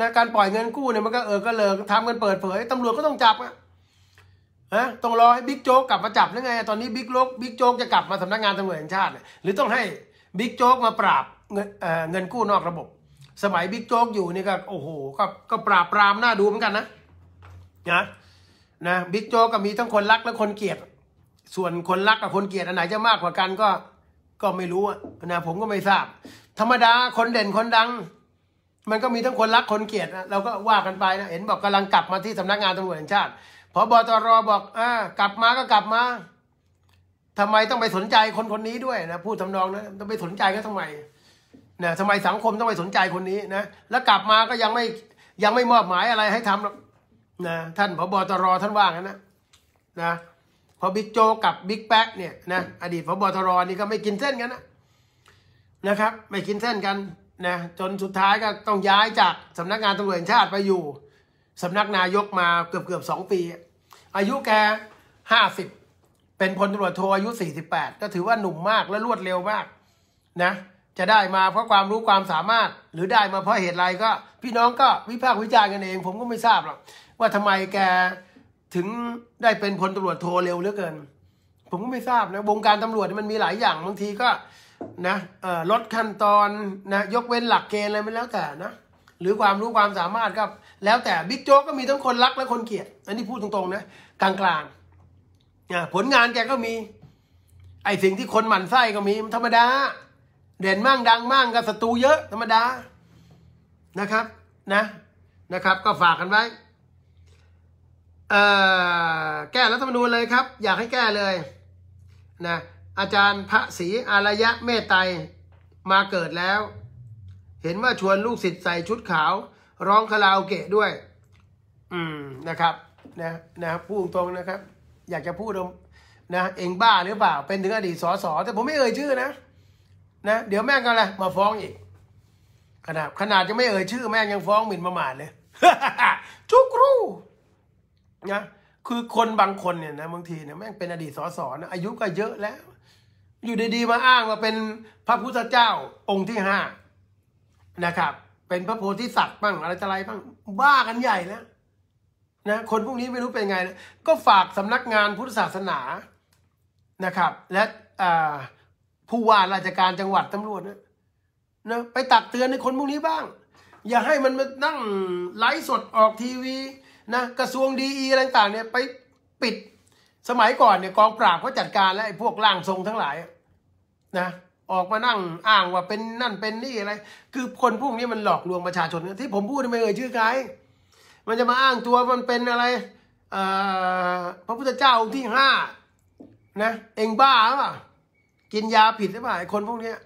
นะการปล่อยเงินกู้เนี่ยมันก็เออก็เลิกทำกันเปิดเผยตำรวจก็ต้องจับอะฮะ ต้องรอให้บิ๊กโจ๊กกลับมาจับหรือไง ตอนนี้บิ๊กโลกบิ๊กโจ๊กจะกลับมาสำนักงานตำรวจแห่งชาติ หรือต้องให้บิ๊กโจ๊กมาปราบเงินเงินกู้นอกระบบสมัยบิ๊กโจ๊กอยู่นี่ก็โอ้โห ก็ก็ปราบปรามน่าดูเหมือนกันนะนะนะบิ๊กโจ๊กก็มีทั้งคนรักและคนเกลียดส่วนคนรักกับคนเกลียดอันไหนจะมากกว่ากันก็ ก็ไม่รู้นะผมก็ไม่ทราบ ธรรมดาคนเด่นคนดัง มันก็มีทั้งคนรักคนเกลียดนะเราก็ว่ากันไปนะเห็นบอกกำลังกลับมาที่สำนักงานตำรวจแห่งชาติพอบตรบอกอ่ากลับมาก็กลับมา ทำไมต้องไปสนใจคนคนนี้ด้วยนะพูดทำนองนะต้องไปสนใจก็ทำไมนะทำไมสังคมต้องไปสนใจคนนี้นะแล้วกลับมาก็ยังไม่ยังไม่มอบหมายอะไรให้ทำนะท่านพบตรท่านว่างั้นนะ นะ พอบิ๊กโจกับบิ๊กแป๊กเนี่ยนะอดีตพบตรนี่ก็ไม่กินเส้นกันนะ นะครับ ไม่กินเส้นกันนะจนสุดท้ายก็ต้องย้ายจากสำนักงานตำรวจแห่งชาติไปอยู่ สำนักนายกมาเกือบเกือบสองปี อายุแกห้าสิบเป็นพลตำรวจโทอายุสี่สิบแปดก็ถือว่าหนุ่มมากและรวดเร็วมากนะจะได้มาเพราะความรู้ความสามารถหรือได้มาเพราะเหตุไรก็ พี่น้องก็วิพากษ์วิจารณ์กันเอง ผมก็ไม่ทราบหรอกว่าทำไมแกถึงได้เป็นพลตำรวจโทรเร็วเหลือเกิน ผมก็ไม่ทราบนะวงการตำรวจมันมีหลายอย่างบางทีก็นะลดขั้นตอนนะยกเว้นหลักเกณฑ์อะไรไม่แล้วแต่นะหรือความรู้ความสามารถก็แล้วแต่บิ๊กโจ๊กก็มีทั้งคนรักและคนเกลียด อันนี้พูดตรงๆนะกลางๆผลงานแกก็มี ไอสิ่งที่คนหมั่นไส้ก็มีธรรมดาเด่นมั่งดังมั่งกับศัตรูเยอะธรรมดานะครับ นะ นะครับ ก็ฝากกันไว้แก้รัฐธรรมนูญเลยครับ อยากให้แก้เลย นะอาจารย์พระศรีอารยะเมตไตรมาเกิดแล้ว เห็นว่าชวนลูกศิษย์ใส่ชุดขาวร้องคาราโอเกะด้วย อืมนะครับ นะนะพูดตรงนะครับ อยากจะพูดนะเองบ้าหรือเปล่าเป็นถึงอดีตสอสอแต่ผมไม่เอ่ยชื่อนะนะเดี๋ยวแม่งก็อะไรมาฟ้องอีก ขนาด ขนาดยังไม่เอ่ยชื่อ แม่งยังฟ้องหมิ่นประมาทเลยจุกรูนะคือคนบางคนเนี่ยนะบางทีเนี่ยแม่งเป็นอดีตสสนะอายุก็เยอะแล้ว อยู่ดี ๆ มาอ้างว่าเป็นพระพุทธเจ้าองค์ที่ห้านะครับ เป็นพระโพธิสัตว์บ้างอะไรจะอะไรบ้างบ้ากันใหญ่แล้วนะคนพวกนี้ไม่รู้เป็นไงนะก็ฝากสำนักงานพุทธศาสนานะครับ และอ่าผู้ว่าราชการจังหวัด ตำรวจ นะนะไปตักเตือนในคนพวกนี้บ้าง อย่าให้มันมานั่งไลฟ์สดออกทีวี นะ กระทรวงดีอีอะไรต่างเนี่ยไปปิดสมัยก่อนเนี่ยกองปราบเขาจัดการแล้วไอ้พวกล่างทรงทั้งหลาย นะ ออกมานั่งอ้างว่าเป็นนั่นเป็นนี่อะไร คือคนพวกนี้มันหลอกลวงประชาชน ที่ผมพูดไม่เอ่ยชื่อใครมันจะมาอ้างตัวมันเป็นอะไรพระพุทธเจ้าองค์ที่ห้านะ เองบ้าหรือเปล่ากินยาผิดใช่ป่ไอ้คนพวกเนี้ย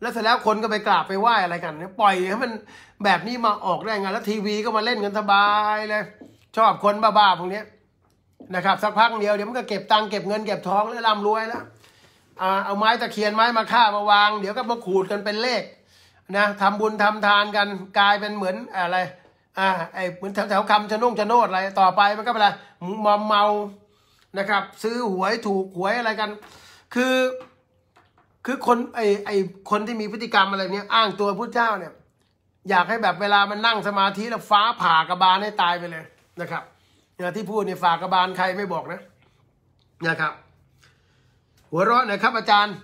แล้วเสร็จแล้วคนก็ไปกราบไปไหว้ อะไรกันเนี่ย ปล่อยให้มันแบบนี้มาออกได้ไงแล้วทีวีก็มาเล่นกันสบายเลย ชอบคนบ้าๆพวกเนี้ยนะครับ สักพักเดียว เดี๋ยวมันก็เก็บตังค์เก็บเงินเก็บทองแล้วร่ำรวยแล้วเอาไม้ตะเคียนไม้มาฆ่ามาวาง เดี๋ยวก็มาขูดกันเป็นเลข นะทำบุญทำทานกันกลายเป็นเหมือน อะไร อ่าไอเหมือนแถวๆคำชะนุ่งชะโนดอะไรต่อไปมันก็เป็นอะไรมอมเมานะครับ ซื้อหวยถูกหวยอะไรกัน คือคือคนไอไอคนที่มีพฤติกรรมอะไรเนี้ยอ้างตัวพุทธเจ้าเนี่ย อยากให้แบบเวลามันนั่งสมาธิแล้ว ฟ้าผ่ากระบาลให้ตายไปเลยนะครับอย่างที่พูดเนี่ยฝากกระบาลใครไม่บอกนะนะครับ หัวเราะนะครับ อาจารย์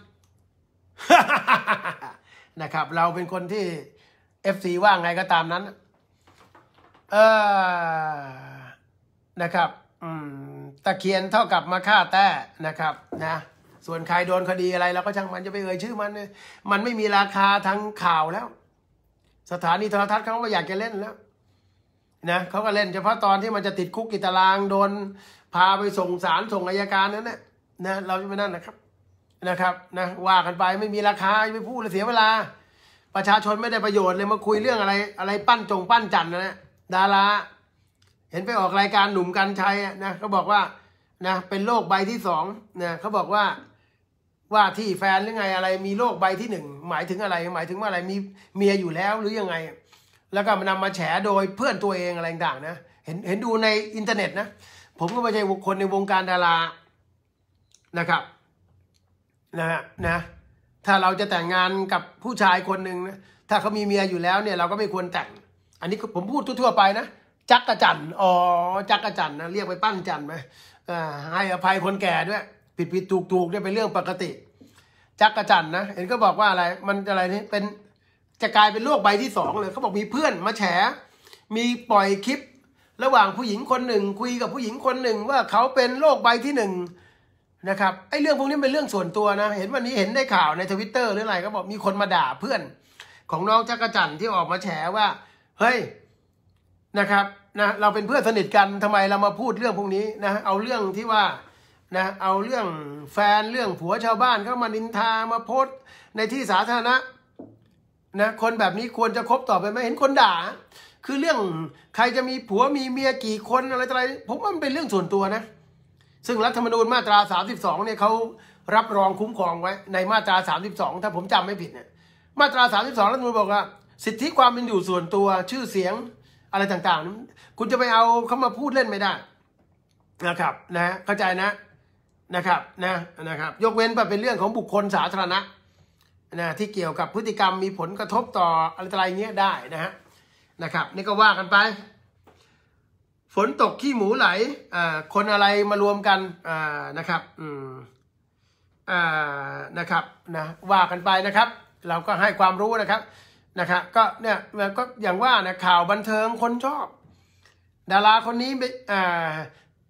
นะครับ เราเป็นคนที่เอฟซีว่าไงก็ตามนั้นเออนะครับอืมตะเคียนเท่ากับมาฆ่าแต้นะครับนะส่วนใครโดนคดีอะไรเราก็ช่างมันจะไปเอ่ยชื่อมันเยมันไม่มีราคาทางข่าวแล้ว สถานีโทรทัศน์เขาก็อยากจะเล่นแล้วนะเขาก็เล่นเฉพาะตอนที่มันจะติดคุกกิตารางโดน พาไปส่งศาลส่งอายการนั้นแหละนะเราจะไปนั่นนะครับนะครับ นะว่ากันไปไม่มีราคาไม่พูดเลยเสียเวลา ประชาชนไม่ได้ประโยชน์เลยมาคุยเรื่องอะไรอะไรปั้นจงปั้นจันนะดาราเห็นไปออกรายการหนุ่มกันชัยนะเขาบอกว่านะเป็นโรคใบที่สองนะเขาบอกว่าว่าที่แฟนหรือไงอะไรมีโรคใบที่หนึ่งหมายถึงอะไรหมายถึงว่าอะไรมีเมียอยู่แล้วหรือยังไง แล้วก็มานำมาแฉโดยเพื่อนตัวเองอะไรต่างๆนะเห็นเห็นดูในอินเทอร์เน็ตนะผมก็ไม่ใช่คนในวงการดารานะครับนะะนะถ้าเราจะแต่งงานกับผู้ชายคนหนึ่งนะถ้าเขามีเมียอยู่แล้วเนี่ยเราก็ไม่ควรแต่ง อันนี้ผมพูดทั่วๆไปนะจักกะจันอ๋อจักกะจันนะเรียกไปปั้นจันไหมให้อภัยคนแก่ด้วยผิดผิดถูกถูกเนี่ยเป็นเรื่องปกติจักกระจันนะเห็นก็บอกว่าอะไร มันอะไรนี่เป็นจะกลายเป็นโลกใบที่สองเลยเขาบอกมีเพื่อนมาแฉมีปล่อยคลิป ระหว่างผู้หญิงคนหนึ่งคุยกับผู้หญิงคนหนึ่ง ว่าเขาเป็นโลกใบที่หนึ่งนะครับไอ้เรื่องพวกนี้เป็นเรื่องส่วนตัวนะ เห็นวันนี้เห็นได้ข่าวในทวิตเตอร์หรืออะไรก็บอกมีคนมาด่าเพื่อน ของน้องจักรจันที่ออกมาแฉว่า เฮ้ยนะครับนะเราเป็นเพื่อนสนิทกันทำไมเรามาพูดเรื่องพวกนี้นะเอาเรื่องที่ว่านะเอาเรื่องแฟนเรื่องผัวชาวบ้านเข้ามานินทามาโพสในที่สาธารณะนะ คนแบบนี้ควรจะคบต่อไปไหมเห็นคนด่า คือเรื่องใครจะมีผัวมีเมียกี่คนอะไรอะไร ผมว่ามันเป็นเรื่องส่วนตัวนะ ซึ่งรัฐธรรมนูญมาตรา32เนี่ยเขารับรองคุ้มครองไว้ ในมาตรา32ถ้าผมจำไม่ผิดเนี่ยมาตรา32รัฐธรรมนูญบอกว่า สิทธิความเป็นอยู่ส่วนตัวชื่อเสียง อะไรต่างๆ คุณจะไปเอาเขามาพูดเล่นไม่ได้นะครับ นะ เข้าใจนะนะครับนะนะครับยกเว้นว่เป็นเรื่องของบุคคลสาธารณะนะที่เกี่ยวกับพฤติกรรมมีผลกระทบต่ออะไรอะไรเงี้ยได้นะฮะนะครับ นี่ก็ว่ากันไป ฝนตกขี้หมูไหลอ่าคนอะไรมารวมกันอ่านะครับอืมอ่านะครับนะว่ากันไปนะครับ เราก็ให้ความรู้นะครับนะครับก็เนี่ยก็อย่างว่านะข่าวบันเทิงคนชอบ ดาราคนนี้อ่า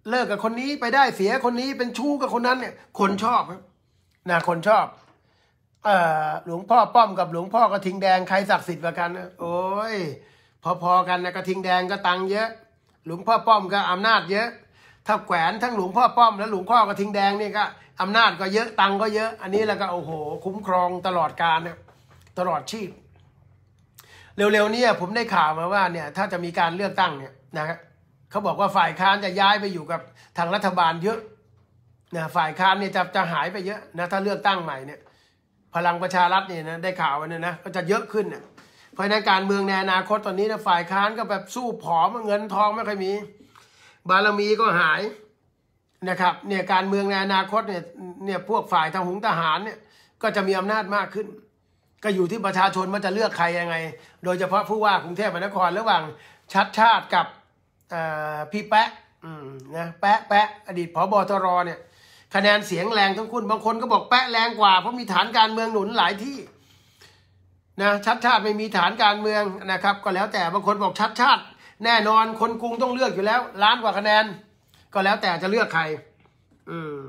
เลิกกับคนนี้ไปได้เสียคนนี้เป็นชู้กับคนนั้นเนี่ยคนชอบนะคนชอบ เอ่อหลวงพ่อป้อมกับหลวงพ่อกระทิงแดงใครศักดิ์สิทธิ์กว่ากันโอ้ยพอๆกันนะกระทิงแดงก็ตังเยอะ หลวงพ่อป้อมก็อำนาจเยอะถ้าแขวน ทั้งหลวงพ่อป้อมและหลวงพ่อกระทิงแดงนี่ก็อำนาจก็เยอะตังก็เยอะ อันนี้แล้วก็โอ้โห คุ้มครองตลอดการเนี่ย ตลอดชีพ เร็วๆนี้ผมได้ข่าวมาว่าเนี่ย ถ้าจะมีการเลือกตั้งเนี่ยนะครับเขาบอกว่าฝ่ายค้านจะย้ายไปอยู่กับทางรัฐบาลเยอะนะฝ่ายค้านเนี่ยจะจะหายไปเยอะนะถ้าเลือกตั้งใหม่เนี่ยพลังประชารัฐเนี่ยนะได้ข่าววันนียนะก็จะเยอะขึ้นนะเพราะในการเมืองในอนาคตตอนนี้นะฝ่ายค้านก็แบบสู้ผอมเงินทองไม่ค่อยมี บารมีก็หายนะครับเนี่ยการเมืองในอนาคตเนี่ยเนี่ยพวกฝ่ายทหารทหารเนี่ยก็จะมีอำนาจมากขึ้น ก็อยู่ที่ประชาชนมันจะเลือกใครยังไง โดยเฉพาะผู้ว่ากรุงเทพมหานครระหว่างชัดชาติกับพี่แปะนะแปะแปะอดีตผบตรเนี่ย คะแนนเสียงแรงทั้งคุณบางคนก็บอกแปะแรงกว่า เพราะมีฐานการเมืองหนุนหลายที่ นะชัดชาติไม่มีฐานการเมืองนะครับ ก็แล้วแต่บางคนบอก ชัดชาติแน่นอนคนกรุงต้องเลือกอยู่แล้วล้านกว่าคะแนน ก็แล้วแต่จะเลือกใคร อืม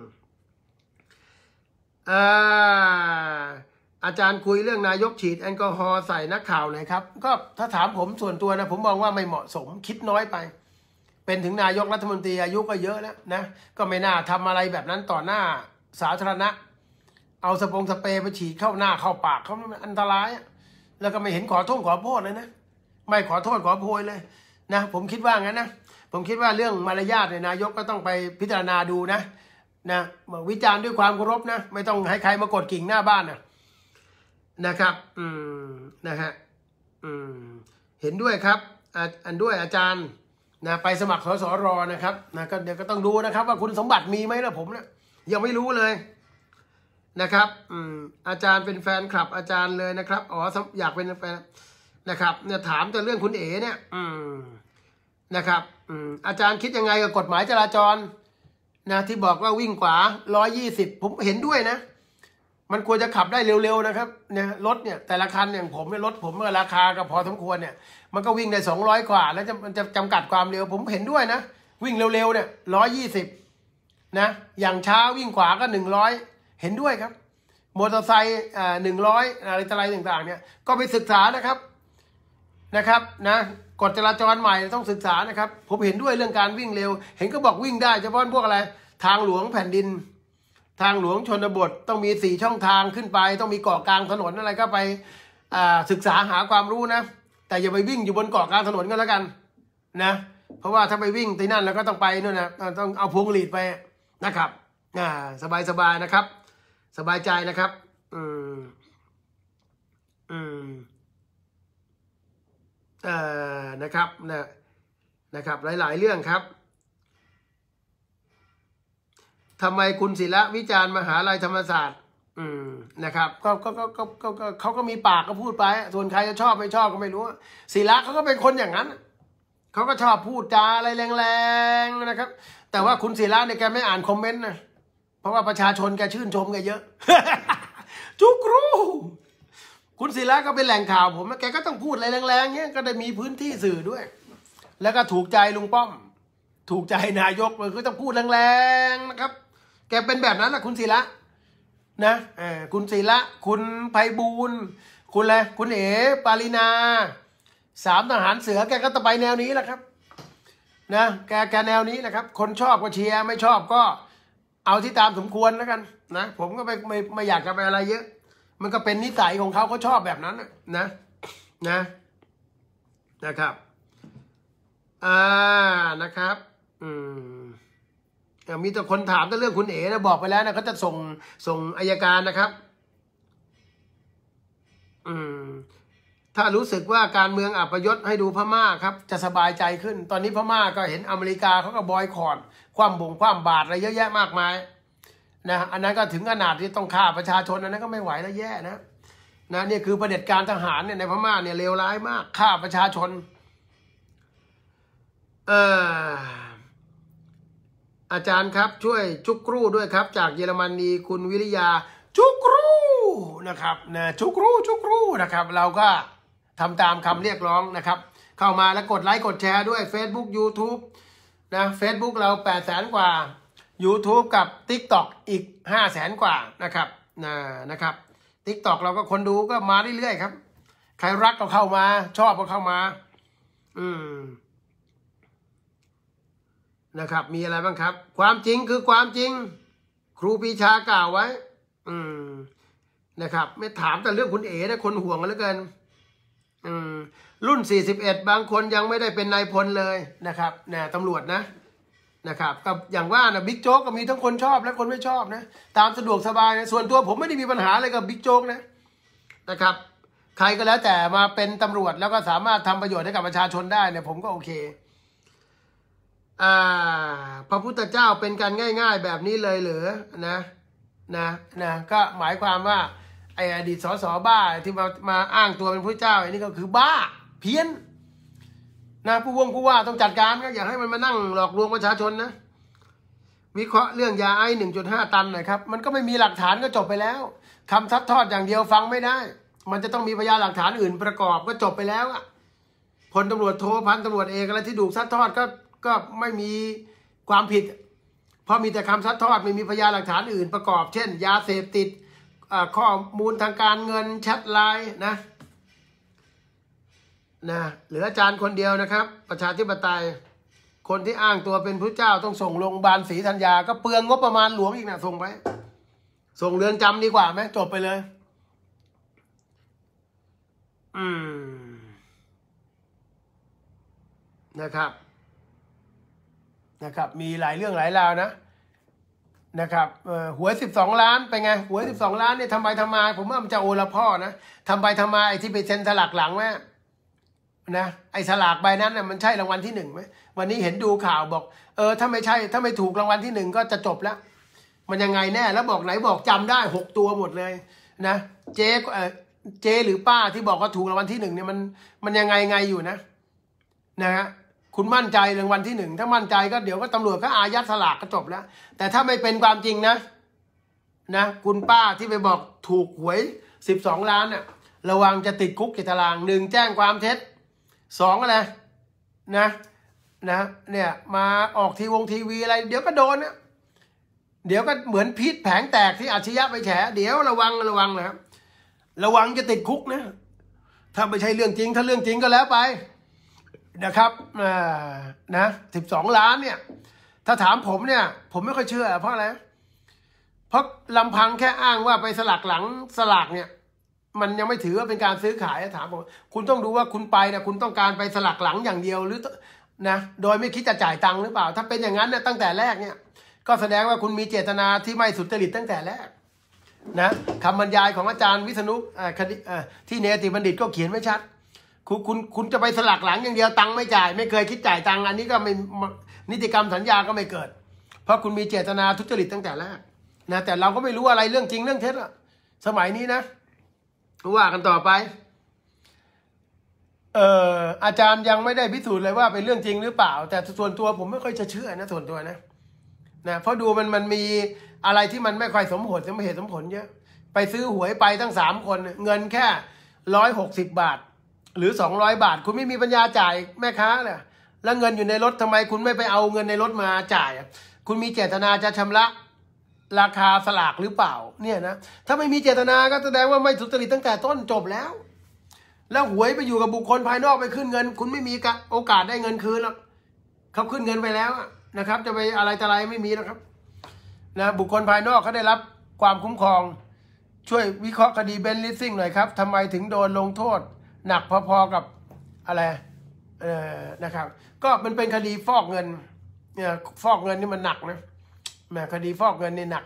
อาอาจารย์คุยเรื่องนายกฉีดแอลกอฮอล์ใส่นักข่าวเลยครับ ก็ถ้าถามผมส่วนตัวนะผมมองว่าไม่เหมาะสม คิดน้อยไปเป็นถึงนายกรัฐมนตรีอายุก็เยอะแล้วนะก็ไม่น่าทำอะไรแบบนั้นต่อหน้าสาธารณะ เอาสปงสเปรย์ไปฉีดเข้าหน้าเข้าปากเขาอันตรายแล้วก็ไม่เห็นขอโทษขอโทษเลยนะไม่ขอโทษขอโพยเลยนะผมคิดว่างั้นนะผมคิดว่าเรื่องมารยาทเนี่ยนายกก็ต้องไปพิจารณาดูนะนะวิจารณ์ด้วยความเคารพนะ ไม่ต้องให้ใครมากดกิ่งหน้าบ้านนะนะครับ อืมนะฮะอืมเห็นด้วยครับ อันด้วยอาจารย์นะไปสมัครสสรนะครับนะก็เดี๋ยวก็ต้องดูนะครับ ว่าคุณสมบัติมีไหมนะผมเนะี่ยยังไม่รู้เลย นะครับ อืม อาจารย์เป็นแฟนคลับ อาจารย์เลยนะครับ อ๋ออยากเป็นแฟนนะครับ เนี่ยถามแต่เรื่องคุณเอ๋เนี่ย อืมนะครับ อืมอาจารย์คิดยังไงกับกฎหมายจราจร นะ ที่บอกว่าวิ่งขวาร้อยยี่สิบผมเห็นด้วยนะมันควรจะขับได้เร็วๆนะครับเนี่ยรถเนี่ย แต่ละคันอย่างผมเนี่ยรถผมเมื่อราคากับพอสมควรเนี่ยมันก็วิ่งได้สองร้อยกว่า แล้วจะมันจะจำกัดความเร็ว ผมเห็นด้วยนะ วิ่งเร็วๆเนี่ยร้อยยี่สิบนะ อย่างช้าวิ่งขวาก็หนึ่งร้อยเห็นด้วยครับมอเตอร์ไซค์อ่าหนึ่งร้อยอะไรต่ออะไรต่าง ๆเนี่ย ก็ไปศึกษานะครับนะครับนะกฎจราจรใหม่ต้องศึกษานะครับ ผมเห็นด้วยเรื่องการวิ่งเร็ว เห็นก็บอกวิ่งได้เฉพาะพวกอะไรทางหลวงแผ่นดินทางหลวงชนบทต้องมีสี่ช่องทางขึ้นไป ต้องมีเกาะกลางถนนอะไรก็ไปศึกษาหาความรู้นะ แต่อย่าไปวิ่งอยู่บนเกาะกลางถนนก็แล้วกันนะเพราะว่าถ้าไปวิ่งที่นั่นแล้วก็ต้องไปนู่นนะต้องเอาพวงหลีดไปนะครับสบายสบายนะครับ สบายใจนะครับอืมอืมเอ่อนะครับนะนะครับ หลาย ๆ เรื่องครับทำไมคุณศิละวิจารณ์มหาลัยธรรมศาสตร์ อืมนะครับก็ก็ก็ก็ก็เขาก็มีปากก็พูดไป ส่วนใครจะชอบไม่ชอบก็ไม่รู้ ศิละเขาก็เป็นคนอย่างนั้นเขาก็ชอบพูดจาอะไรแรงๆนะครับ แต่ว่าคุณศิละเนี่ยแกไม่อ่านคอมเมนต์นะเพราะว่าประชาชนแกชื่นชมแกเยอะจุกรู้คุณศิละก็เป็นแหล่งข่าวผมแกก็ต้องพูดอะไรแรงๆเงี้ยก็ได้มีพื้นที่สื่อด้วย แล้วก็ถูกใจลุงป้อม ถูกใจนายกมันก็ต้องพูดแรงๆนะครับแกเป็นแบบนั้นแหละคุณศิระนะอคุณศิระ คุณภัยบูลคุณอะไรคุณเอ๋ปารินาสามทหารเสือ แกก็ตะไปแนวนี้แหละครับ นะแกแกแนวนี้นะครับคนชอบก็เชียร์ไม่ชอบก็เอาที่ตามสมควรแล้วกันนะผมก็ไปไม่ไม่อยากจะไปอะไรเยอะ มันก็เป็นนิสัยของเขาเขาชอบแบบนั้นนะนะ นะครับ อ่านะครับ อืมมีแต่คนถามแต่เรื่องคุณเอ๋นะบอกไปแล้วนะเขาจะส่งส่งอายการนะครับ อืม ถ้ารู้สึกว่าการเมืองอัปยศให้ดูพม่าครับ จะสบายใจขึ้น ตอนนี้พม่าก็เห็นอเมริกาเขาก็บอยคอดความบงความบาดอะไรเยอะแยะมากมายนะอันนั้นก็ถึงขนาดที่ต้องฆ่าประชาชน อันนั้นก็ไม่ไหวแล้วแย่นะนะนี่คือประเด็จการทหารเนี่ยในพม่าเนี่ยเลวร้ายมากฆ่าประชาชน เอออาจารย์ครับช่วยชุกครูด้วยครับ จากเยอรมนีคุณวิริยา ชุกครูนะครับนะชุกครูชุกครูนะครับ เราก็ทำตามคำเรียกร้องนะครับ เข้ามาแล้วกดไลค์ กดแชร์ด้วย Facebook YouTube นะเฟซบุ๊กเรา8 0 0แสนกว่า YouTube กับ TikTok อีก5 0 0แสนกว่านะครับนะนะครับ t ิกตอกเราก็คนดูก็มาเรื่อย ๆ ครับ ใครรักก็เข้ามา ชอบก็เข้ามาอืมนะครับมีอะไรบ้างครับ ความจริงคือความจริง ครูปีชากล่าวไว้ อืม นะครับ ไม่ถามแต่เรื่องคุณเอ๋นะคนห่วงกัเหลือเกินอืมรุ่นสี่สิบเอ็ดบางคนยังไม่ได้เป็นนายพลเลยนะครับนะตำรวจนะ นะครับกับอย่างว่านะบิ๊กโจ๊กก็มีทั้งคนชอบและคนไม่ชอบนะ ตามสะดวกสบายนะส่วนตัวผมไม่ได้มีปัญหาอะไรกับบิ๊กโจ๊กนะนะครับ ใครก็แล้วแต่มาเป็นตำรวจแล้วก็สามารถทำประโยชน์ให้กับประชาชนได้เนี่ยผมก็โอเคพระพุทธเจ้าเป็นกันง่ายๆ แบบนี้เลยเหรือนะนะนะก็หมายความว่าไอ้อดีตสสบ้าที่มามาอ้างตัวเป็นพระเจ้าอันนี้ก็คือบ้า เพี้ยนนะผู้วงผู้ว่าต้องจัดการก็อย่าให้มันมานั่งหลอกลวงประชาชนนะวิเคราะห์เรื่องยาไอหนึ่งจุดห้าตันหน่อยครับ มันก็ไม่มีหลักฐานก็จบไปแล้วคำทัดทอดอย่างเดียวฟังไม่ได้ มันจะต้องมีพยานหลักฐานอื่นประกอบก็จบไปแล้วอะพลตำรวจโทพันตำรวจเอกอะไรที่ดูซัดทอดก็ก็ไม่มีความผิด เพราะมีแต่คำซัดทอดไม่มีพยานหลักฐานอื่นประกอบเช่น ยาเสพติดข้อมูลทางการเงินแชทไลน์นะ นะเหลืออาจารย์คนเดียวนะครับ ประชาธิปไตย คนที่อ้างตัวเป็นพระเจ้าต้องส่งโรงพยาบาลศรีธัญญาก็เปลืองงบประมาณหลวงอีกนะส่งไป ส่งเรือนจำดีกว่าไหมจบไปเลย อืม นะครับนะครับมีหลายเรื่องหลายราวนะ นะครับหวยสสิบองล้านไปไงหวยสสิบองล้านเนี่ยทำไปทำมา ผมว่ามันจะโอละพ่อนะทำไปทำมาไอ้ที่ไปเซ็นสลักหลังแม่นะไอ้สลากใบนั้นน่ยมันใช่รางวัลที่หนึ่งไหมวันนี้เห็นดูข่าวบอก เออถ้าไม่ใช่ ถ้าไม่ถูกรางวัลที่หนึ่งก็จะจบแล้ว มันยังไงแน่ แล้วบอกไหนบอกจำได้หกตัวหมดเลย นะเจ๊เออเจ๊หรือป้าที่บอกว่าถูกรางวัลที่หนึ่งเนี่ยมัน มันยังไงไงอยู่นะนะฮะคุณมั่นใจรางวัลที่หนึ่งถ้ามั่นใจก็เดี๋ยวก็ตำรวจก็อายัดสลากก็จบแล้วแต่ถ้าไม่เป็นความจริงนะนะคุณป้าที่ไปบอกถูกหวยสสิบองล้านอะระวังจะติดคุกกิดตารางหนึ่งแจ้งความเท็จสองอะไรนะนะเนี่ยมาออกทีวงทีวีอะไรเดี๋ยวก็โดนนะเดี๋ยวก็เหมือนพิษแผงแตกที่อาชญะไปแฉ เดี๋ยวระวังระวังนะครับระวังจะติดคุกนะถ้าไม่ใช่เรื่องจริงถ้าเรื่องจริงก็แล้วไปนะครับนะสิบสองล้านเนี่ย ถ้าถามผมเนี่ยผมไม่ค่อยเชื่อเพราะอะไร เพราะลำพังแค่อ้างว่าไปสลักหลังสลากเนี่ยมันยังไม่ถือว่าเป็นการซื้อขายถามผมคุณต้องดูว่าคุณไปเนี่ยคุณต้องการไปสลักหลังอย่างเดียวหรือนะโดยไม่คิดจะจ่ายตังค์หรือเปล่า ถ้าเป็นอย่างนั้นเนี่ยตั้งแต่แรกเนี่ยก็แสดงว่าคุณมีเจตนาที่ไม่สุจริตตั้งแต่แรกนะคำบรรยายของอาจารย์วิษณุที่เนติบัณฑิตก็เขียนไว้ชัดคุณคุณคุณจะไปสลักหลังอย่างเดียวตังค์ไม่จ่าย ไม่เคยคิดจ่ายตังค์อันนี้ก็ไม่นิติกรรมสัญญาก็ไม่เกิด เพราะคุณมีเจตนาทุจริตตั้งแต่แรกนะ แต่เราก็ไม่รู้อะไรเรื่องจริงเรื่องเท็จอะสมัยนี้นะว่ากันต่อไปเอออาจารย์ยังไม่ได้พิสูจน์เลยว่าเป็นเรื่องจริงหรือเปล่า แต่ส่วนตัวผมไม่ค่อยจะเชื่อนะส่วนตัวนะนะเพราะดูมันมันมีอะไรที่มันไม่ค่อยสมเหตุสมเหตุสมผลเยอะไปซื้อหวยไปทั้งสามคน เงินแค่ร้อยหกสิบบาทหรือ 200 บาท คุณ ไม่มีปัญญาจ่ายแม่ค้าเนี่ยแล้วเงินอยู่ในรถทำไม คุณไม่ไปเอาเงินในรถมาจ่ายคุณมีเจตนาจะชำระราคาสลากหรือเปล่าเนี่ยนะถ้าไม่มีเจตนาก็แสดงว่าไม่สุจริตตั้งแต่ต้นจบแล้ว แล้วหวยไปอยู่กับบุคคลภายนอกไปขึ้นเงิน คุณไม่มีโอกาสได้เงินคืนหรอกเขาขึ้นเงินไปแล้วนะครับ จะไปอะไรแต่ไรไม่มีนะครับนะบุคคลภายนอกเขาได้รับความคุ้มครอง ช่วยวิเคราะห์คดีเบนลิสซิ่งหน่อยครับทำไมถึงโดนลงโทษหนักพอๆกับอะไรนะครับ ก็มันเป็นคดีฟอกเงิน เนี่ยฟอกเงินนี่มันหนักนะแหมคดีฟอกเงินนี่หนัก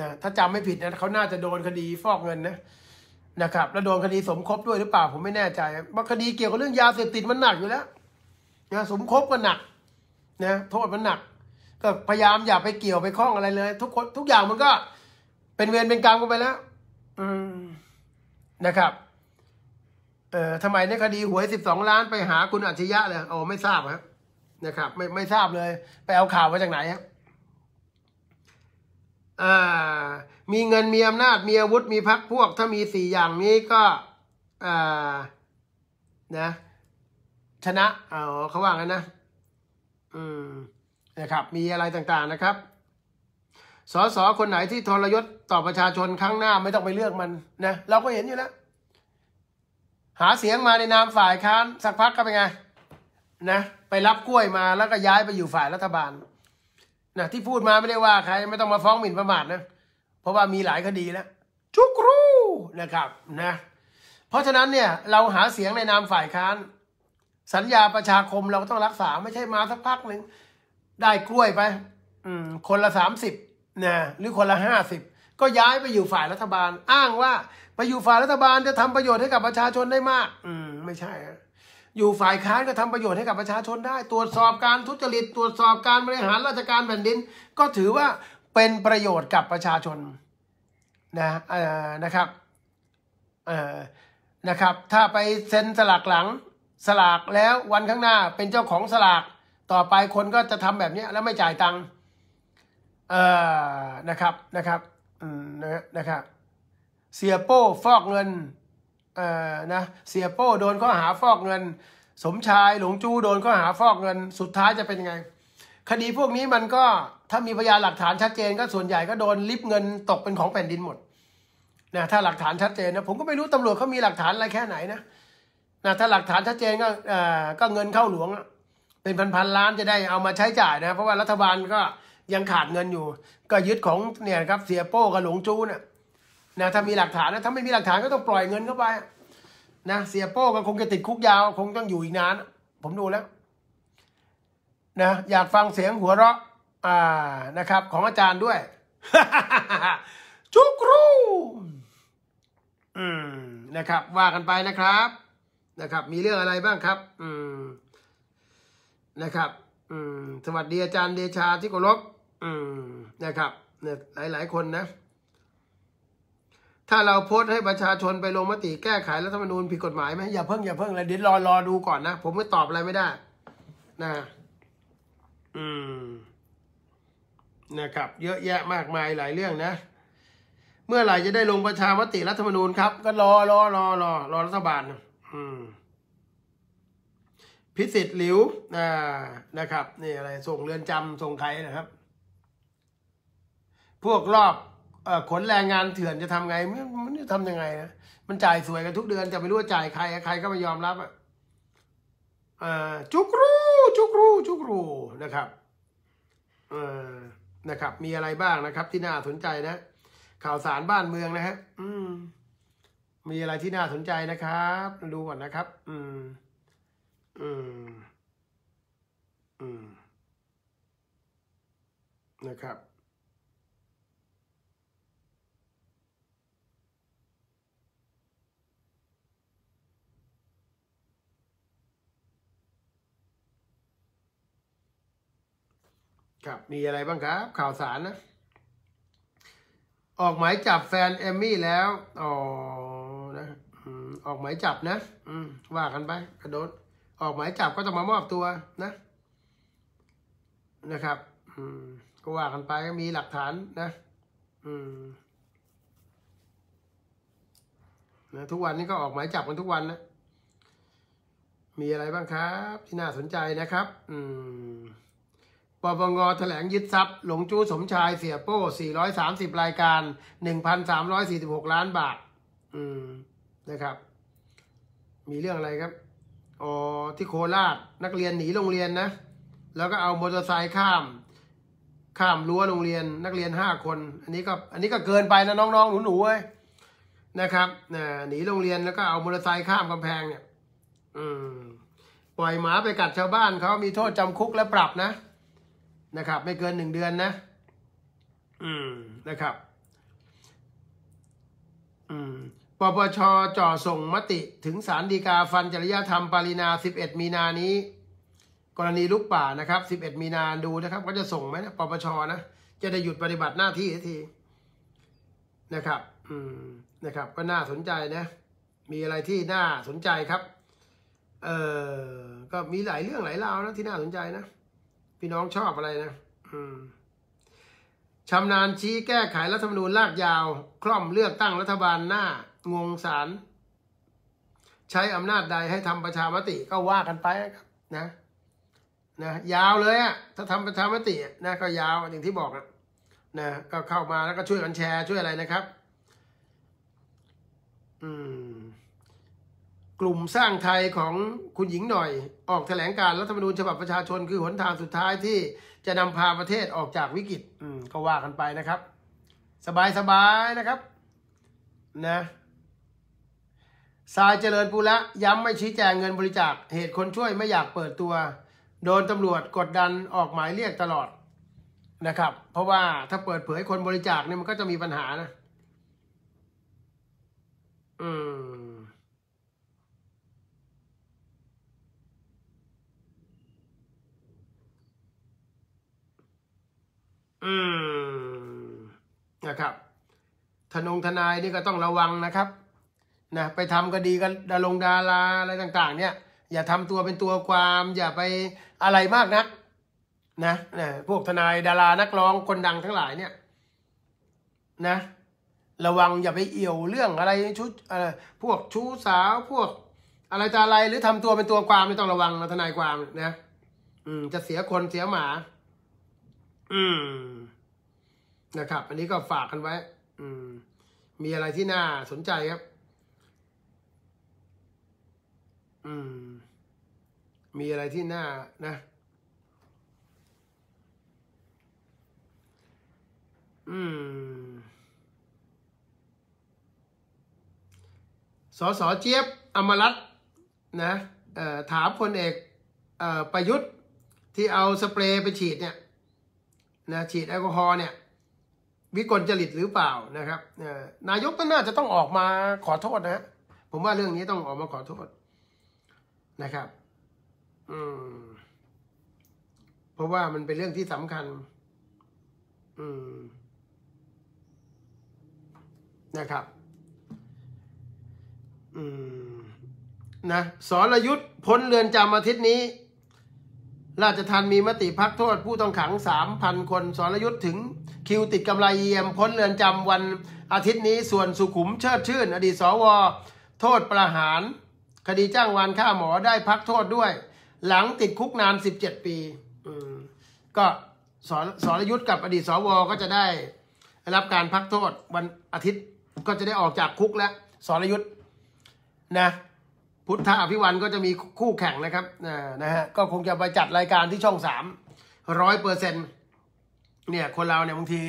นะถ้าจำไม่ผิดนะเขาน่าจะโดนคดีฟอกเงินนะนะครับแล้วโดนคดีสมคบด้วยหรือเปล่าผมไม่แน่ใจว่าคดีเกี่ยวกับเรื่องยาเสพติดมันหนักอยู่แล้วนะสมคบมันหนักนะโทษมันหนัก ก็พยายามอย่าไปเกี่ยวไปคล้องอะไรเลย ทุกคนทุกอย่างมันก็เป็นเวรเป็นกรรมกันไปแล้วอืมนะครับเออทำไมในคดี หวยสสิบองล้านไปหาคุณอัจฉริยะเลยอ๋อไม่ทราบครับนะครับไม่ไม่ทราบเลย ไปเอาข่าวมาจากไหนครับอ่ามีเงินมีอำนาจมีอาวุธมีพักพวก ถ้ามีสี่อย่างนี้ก็อ่านะ ชนะอ๋อเขาว่างั้นนะ อืมนะครับ มีอะไรต่างๆนะครับสสคนไหนที่ทรยศต่อประชาชนครั้งหน้าไม่ต้องไปเลือกมันนะเราก็เห็นอยู่แล้วหาเสียงมาในนามฝ่ายค้าน สักพักก็เป็นไงนะไปรับกล้วยมาแล้วก็ย้ายไปอยู่ฝ่ายรัฐบาลนะที่พูดมาไม่ได้ว่าใคร ไม่ต้องมาฟ้องหมิ่นประมาทนะเพราะว่ามีหลายคดีแล้วชุกรูนะครับนะ เพราะฉะนั้นเนี่ยเราหาเสียงในนามฝ่ายค้านสัญญาประชาคมเราต้องรักษาไม่ใช่มาสักพักหนึ่งได้กล้วยไปอืมคนละสามสิบนะหรือคนละห้าสิบก็ย้ายไปอยู่ฝ่ายรัฐบาล อ้างว่าไปอยู่ฝ่ายรัฐบาลจะทำประโยชน์ให้กับประชาชนได้มาก อืม ไม่ใช่ฮะ อยู่ฝ่ายค้านก็ทำประโยชน์ให้กับประชาชนได้ ตรวจสอบการทุจริต ตรวจสอบการบริหารราชการแผ่นดิน ก็ถือว่าเป็นประโยชน์กับประชาชนนะนะครับนะครับ ถ้าไปเซ็นสลากหลัง สลากแล้ววันข้างหน้าเป็นเจ้าของสลากต่อไปคนก็จะทำแบบนี้แล้วไม่จ่ายตังค์นะครับ นะครับนะครับเสียโป้ฟอกเงินเอนะเสียโป้โดนข้อหาฟอกเงิน สมชายหลงจู้โดนข้อหาฟอกเงิน สุดท้ายจะเป็นไง คดีพวกนี้มันก็ถ้ามีพยานหลักฐานชัดเจน ก็ส่วนใหญ่ก็โดนลิบเงินตกเป็นของแผ่นดินหมดนะถ้าหลักฐานชัดเจนนะผมก็ไม่รู้ตำรวจเขามีหลักฐานอะไรแค่ไหนนะนะถ้าหลักฐานชัดเจนก็เอก็เงินเข้าหลวงเป็นพันพันล้านจะได้เอามาใช้จ่ายนะเพราะว่ารัฐบาลก็ยังขาดเงินอยู่ ก็ยึดของเนี่ยครับเสียโป้กับหลงจู้เนี่ยนะถ้ามีหลักฐานนะถ้าไม่มีหลักฐาน ก็ต้องปล่อยเงินเข้าไปนะเสียโป้ก็คงจะติดคุกยาว คงต้องอยู่อีกนาน ผมดูแล้วนะอยากฟังเสียงหัวเราะอ่านะครับ ของอาจารย์ด้วยจุกรูอืม นะครับ ว่ากันไปนะครับ นะครับ มีเรื่องอะไรบ้างครับ อืม นะครับ อืมสวัสดีอาจารย์เดชาที่กรลรอืมนะครับเนี่ยหลายหลายคนนะถ้าเราโพสต์ให้ประชาชนไปลงมติแก้ไขรัฐธรรมนูญผิดกฎหมายไหมอย่าเพิ่งอย่าเพิ่งเลยเดี๋ยวรอรอ ดูก่อนนะผมไม่ตอบอะไรไม่ได้ นะ อืมนะครับ เยอะแยะมากมายหลายเรื่องนะ เมื่อไหร่จะได้ลงประชามติรัฐธรรมนูญครับก็รอ รอ รอ รอ รอรัฐบาลอืม พิสิทธิ์หลิวอ่านะครับนี่อะไรส่งเรือนจำส่งใครนะครับ พวกรอบขนแรงงานเถื่อนจะทำไงมันจะทำยังไงนะมันจ่ายสวยกันทุกเดือนแต่ไม่รู้ว่าจ่ายใครใครก็ไม่ยอมรับอ่ะจุกรูจุกรูจุกรูนะครับนะครับ มีอะไรบ้างนะครับ ที่น่าสนใจนะข่าวสารบ้านเมืองนะฮะมมีอะไรที่น่าสนใจนะครับดูก่อนนะครับ อืมอืมอืมนะครับครับมีอะไรบ้างครับข่าวสารนะออกหมายจับแฟนเอมมี่แล้วอ๋อนะออกหมายจับนะว่ากันไปกระโดดออกหมายจับก็ต้องมามอบตัว นะ นะครับก็ว่ากันไปมีหลักฐานนะนะทุกวันนี้ก็ออกหมายจับกันทุกวันนะมีอะไรบ้างครับที่น่าสนใจนะครับ อืมปปงแถลงยึดทรัพย์หลงจู้สมชายเสียโป้430รายการ1,346 ล้านบาท อืมนะครับ มีเรื่องอะไรครับอ๋อที่โคราชนักเรียนหนีโรงเรียนนะแล้วก็เอามอเตอร์ไซค์ข้าม ข้ามรั้วโรงเรียน นักเรียน 5 คนอันนี้ก็ อันนี้ก็เกินไปนะน้อง ๆ หนูๆเว้ยนะครับน่หนีโรงเรียนแล้วก็เอามอเตอร์ไซค์ข้ามกำแพงเนี่ยอืม ปล่อยหมาไปกัดชาวบ้าน เขามีโทษจำคุกและปรับนะนะครับ ไม่เกินหนึ่งเดือนนะ อืมนะครับ อืมปปชจ่อส่งมติถึงสารดีกาฟันจริยธรรมปารินาสิบเอ็ดมีนานี้ กรณีลุกป่านะครับ สิบเอ็ดมีนาดูนะครับ ก็จะส่งไหมนะปปชนะ จะได้หยุดปฏิบัติหน้าที่ทีนะครับ อืมนะครับ ก็น่าสนใจนะ มีอะไรที่น่าสนใจครับ เอ่อก็มีหลายเรื่องหลายราวนะ ที่น่าสนใจนะพี่น้องชอบอะไรนะ ชำนาญชี้แก้ไขรัฐธรรมนูญลากยาว คล่อมเลือกตั้งรัฐบาลหน้า งงสาร ใช้อำนาจใดให้ทำประชามติก็ว่ากันไปครับนะนะ ยาวเลยอะถ้าทำประชามตินะก็ยาวอย่างที่บอกอะนะ ก็เข้ามาแล้วก็ช่วยกันแชร์ช่วยอะไรนะครับ อืมกลุ่มสร้างไทยของคุณหญิงหน่อย ออกแถลงการรัฐธรรมนูญ ฉบับประชาชนคือหนทางสุดท้ายที่จะนำพาประเทศออกจากวิกฤต อืมก็ว่ากันไปนะครับ สบายสบายนะครับ นะสายเจริญปุระย้ำไม่ชี้แจงเงินบริจาคเหตุคนช่วยไม่อยากเปิดตัว โดนตำรวจกดดันออกหมายเรียกตลอด นะครับ เพราะว่าถ้าเปิดเผยคนบริจาคเนี่ยมันก็จะมีปัญหานะ อืมอืมนะครับทนงทนายนี่ก็ต้องระวังนะครับ นะ ไปทำ็ดีกันดารงดาราอะไรต่าง ๆ เนี่ย อย่าทำตัวเป็นตัวความ อย่าไปอะไรมากนักนะนะพวกทนายดารานักร้องคนดังทั้งหลายเนี่ย นะ ระวังอย่าไปเอี่ยวเรื่องอะไรชุดอะไรพวกชู้สาวพวก อะไรจาอะไรหรือทำตัวเป็นตัวความไม่ต้องระวังนะทนายความนะอืมจะเสียคนเสียหมาอืม นะครับ อันนี้ก็ฝากกันไว้ อืม มีอะไรที่น่า สนใจครับ อืม มีอะไรที่น่า นะ อืมสอสอเจี๊ยบ อมรัตนะถามพลเอกประยุทธ์ที่เอาสเปรย์ไปฉีดเนี่ยนะฉีดแอลกอฮอล์เนี่ย วิกลจริตหรือเปล่านะครับนายกก็น่าจะต้องออกมาขอโทษนะผมว่าเรื่องนี้ต้องออกมาขอโทษ นะครับ อืมเพราะว่ามันเป็นเรื่องที่สำคัญ อืม นะครับ อืม นะสรยุทธ์พ้นเรือนจำอาทิตย์นี้ราชทันมีมติพักโทษผู้ต้องขัง 3,000 คน สรยุทธ์ถึงคิวติดกำไรเยี่ยมพ้นเรือนจำวันอาทิตย์นี้ ส่วนสุขุมเชิดชื่นอดีตสวโทษประหารคดีจ้างวานฆ่าหมอได้พักโทษด้วย หลังติดคุกนาน 17 ปีก็สอสรยุทธ์กับอดีตสวก็จะได้รับการพักโทษวันอาทิตย์ก็จะได้ออกจากคุกแล้วสรยุทธ์นะพุทธอภิวันก็จะมีคู่แข่งนะครับนะฮะก็คงจะไปจัดรายการที่ช่องสามร้อยเปอร์เซ็นเนี่ยคนเราเนี่ยบางที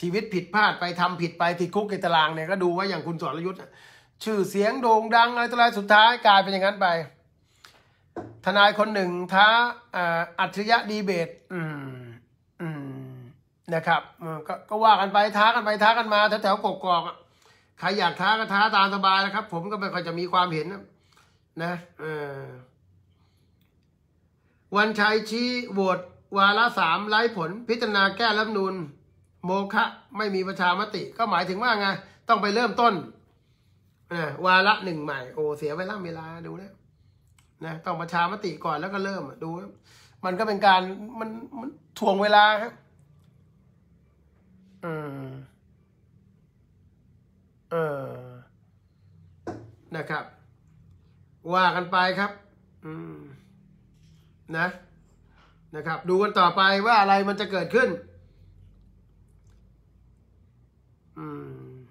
ชีวิตผิดพลาดไปทำผิดไปติดคุกติดตารางเนี่ย ก็ดูว่าอย่างคุณสรยุทธ์ชื่อเสียงโด่งดังอะไรต่ออะไรสุดท้ายกลายเป็นอย่างนั้นไป ทนายคนหนึ่งท้าอัจฉริยะดีเบต อืม อืมนะครับกก็ว่ากันไปท้ากันไปท้ากันมาแถวๆกกอกใครอยากท้าก็ท้าตามสบายนะครับ ผมก็ไม่ค่อยจะมีความเห็นนะวันชัยชี้โหวตวาระสามไร้ผลพิจารณาแก้รัฐนูลโมฆะไม่มีประชามติ ก็หมายถึงว่าไงต้องไปเริ่มต้นวาระหนึ่งใหม่ โอ้ เสียเวลาเวลาดูนะนะต้องประชามติก่อนแล้วก็เริ่มดูมันก็เป็นการมันมันถ่วงเวลาครับเออเออนะครับว่ากันไปครับ อืม นะ นะครับ ดูกันต่อไปว่าอะไรมันจะเกิดขึ้น อืม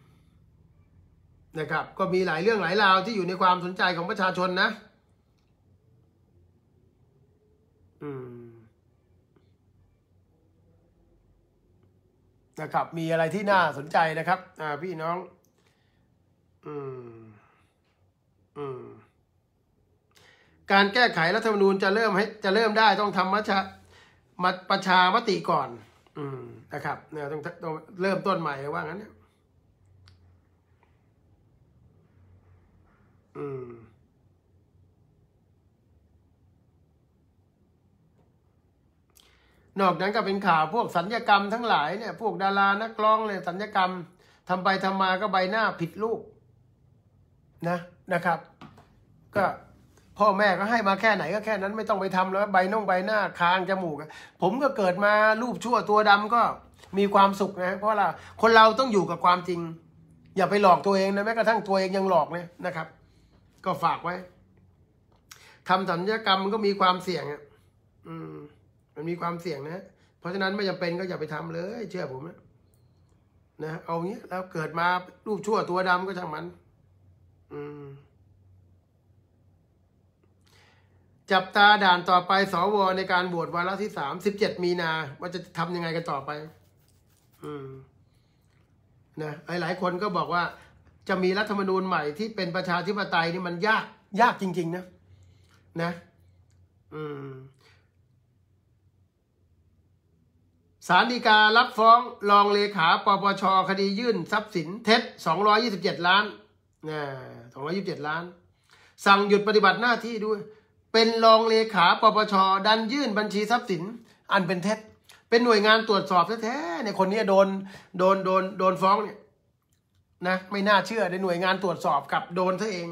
นะครับ ก็มีหลายเรื่องหลายราวที่อยู่ในความสนใจของประชาชนนะ อืม นะครับ มีอะไรที่น่าสนใจนะครับ อ่า พี่น้อง อืม อืมการแก้ไขรัฐธรรมนูญจะเริ่มให้ จะเริ่มได้ต้องทำมัชมาประชามติก่อน อืม นะครับ เนี่ยต้องต้องเริ่มต้นใหม่ว่างั้นเนี่ยอืมนอกนั้นก็เป็นข่าวพวกสัญญกรรมทั้งหลายเนี่ย พวกดารานักล้องเลยสัญญกรรม ทำไปทำมาก็ใบหน้าผิดรูปนะนะครับ ก็พ่อแม่ก็ให้มาแค่ไหนก็แค่นั้นไม่ต้องไปทำแล้ว ใบน่องใบหน้าคางจมูกผมก็เกิดมารูปชั่วตัวดำก็ มีความสุขนะเพราะเราคนเราต้องอยู่กับความจริง อย่าไปหลอกตัวเองนะแม้กระทั่งตัวเองยังหลอกเลยนะครับ ก็ฝากไว้ทำสัญญกรรมก็มีความเสี่ยงอ่ะอืม มันมีความเสี่ยงนะ เพราะฉะนั้นไม่จำเป็นก็อย่าไปทำเลยเชื่อ ผมนะนะเอางี้แล้วเกิดมารูปชั่วตัวดำก็ช่างมันอืมจับตาด่านต่อไป สวในการโหวตวาระที่สามสิบเจ็ดมีนา ว่าจะทำยังไงกันต่อไป อืมนะหลายๆคนก็บอกว่า จะมีรัฐธรรมนูญใหม่ที่เป็นประชาธิปไตยนี่มันยากยากจริงๆนะนะ อืมสารดีการรับฟ้องรองเลขา ปปชคดียื่นทรัพย์สินเท็จ227 ล้านนะ227 ล้าน สั่งหยุดปฏิบัติหน้าที่ด้วยเป็นรองเลขา ปปชดันยื่นบัญชีทรัพย์สิน อันเป็นเท็จ เป็นหน่วยงานตรวจสอบแท้ๆเนี่ยคนนี้โดน โดนโดนโดนฟ้อง เนี่ยนะไม่น่าเชื่อในหน่วยงานตรวจสอบกับโดนซะเอง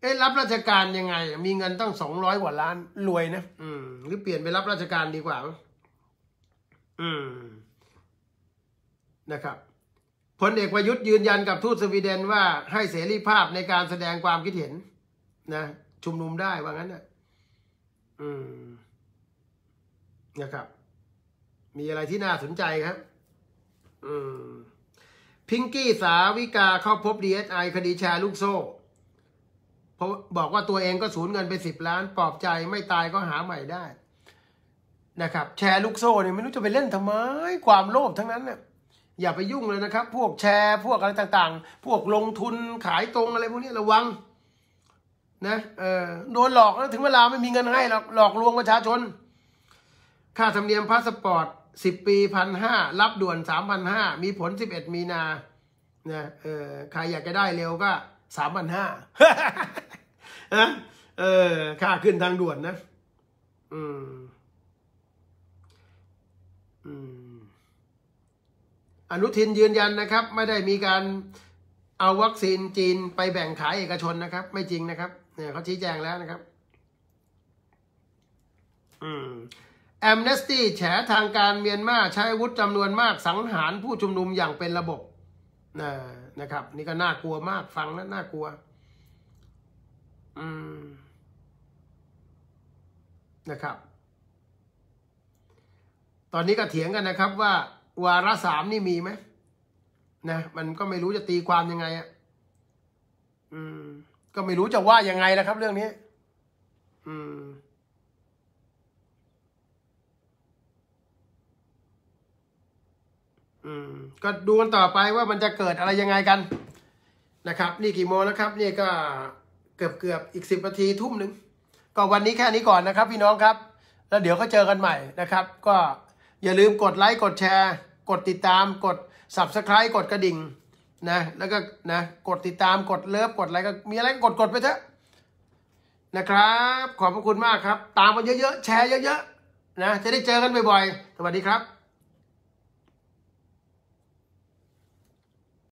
เอ๊ะรับราชการยังไง มีเงินตั้งสองร้อยกว่าล้านรวยนะ อืมหรือเปลี่ยนไปรับราชการดีกว่า อืม นะครับพลเอกประยุทธ์ยืนยันกับทูตสวีเดนว่า ให้เสรีภาพในการแสดงความคิดเห็น นะชุมนุมได้ ว่างั้นนะ่ะอืมนะครับ มีอะไรที่น่าสนใจครับ อืมพิงกี้สาวิกาเข้าพบดีเอสไอคดีแชร์ลูกโซ่ เพราะบอกว่าตัวเองก็สูญเงินไปสิบล้าน ปลอบใจไม่ตายก็หาใหม่ได้ นะครับ แชร์ลูกโซ่เนี่ยไม่รู้จะไปเล่นทำไม ความโลภทั้งนั้นเนี่ยอย่าไปยุ่งเลยนะครับ พวกแชร์ พวกอะไรต่างๆ พวกลงทุนขายตรงอะไรพวกนี้ระวังนะเออโดนหลอกแล้วถึงเวลาไม่มีเงินให้หรอกหลอกลวงประชาชน ค่าธรรมเนียมพาสปอร์ตสิบปีพันห้ารับด่วนสามพันห้ามีผลสิบเอ็ดมีนานะเออใครอยากจะได้เร็วก็สามพันห้าเออค่าขึ้นทางด่วนนะ อืมอืมอนุทินยืนยันนะครับ ไม่ได้มีการเอาวัคซีนจีนไปแบ่งขายเอกชนนะครับ ไม่จริงนะครับเนี่ยเขาชี้แจงแล้วนะครับ อืมแอมเนสตี้แฉทางการเมียนมาใช้อาวุธจำนวนมากสังหารผู้ชุมนุมอย่างเป็นระบบนะนะครับ นี่ก็น่ากลัวมากฟังแล้วน่ากลัว อืม นะครับ ตอนนี้ก็เถียงกันนะครับว่า วาระสามนี่มีไหมนะ มันก็ไม่รู้จะตีความยังไงอะ่ะ อืมก็ไม่รู้จะว่ายังไงแล้วครับเรื่องนี้ อืม อืม ก็ดูกันต่อไปว่ามันจะเกิดอะไรยังไงกัน นะครับ นี่กี่โมงแล้วครับนี่ก็เกือบเกือบอีกสิบนาทีทุ่มหนึ่งก็วันนี้แค่นี้ก่อนนะครับพี่น้องครับ แล้วเดี๋ยวก็เจอกันใหม่นะครับ ก็อย่าลืมกดไลค์กดแชร์ กดติดตาม กด subscribe กดกระดิ่งนะแล้วก็นะกดติดตามกดเลิฟกดอะไรก็มีอะไรก็กดกดไปเถอะ นะครับขอบพระคุณมากครับ ตามมาเยอะๆ แชร์เยอะๆนะ จะได้เจอกันบ่อยๆ สวัสดีครับ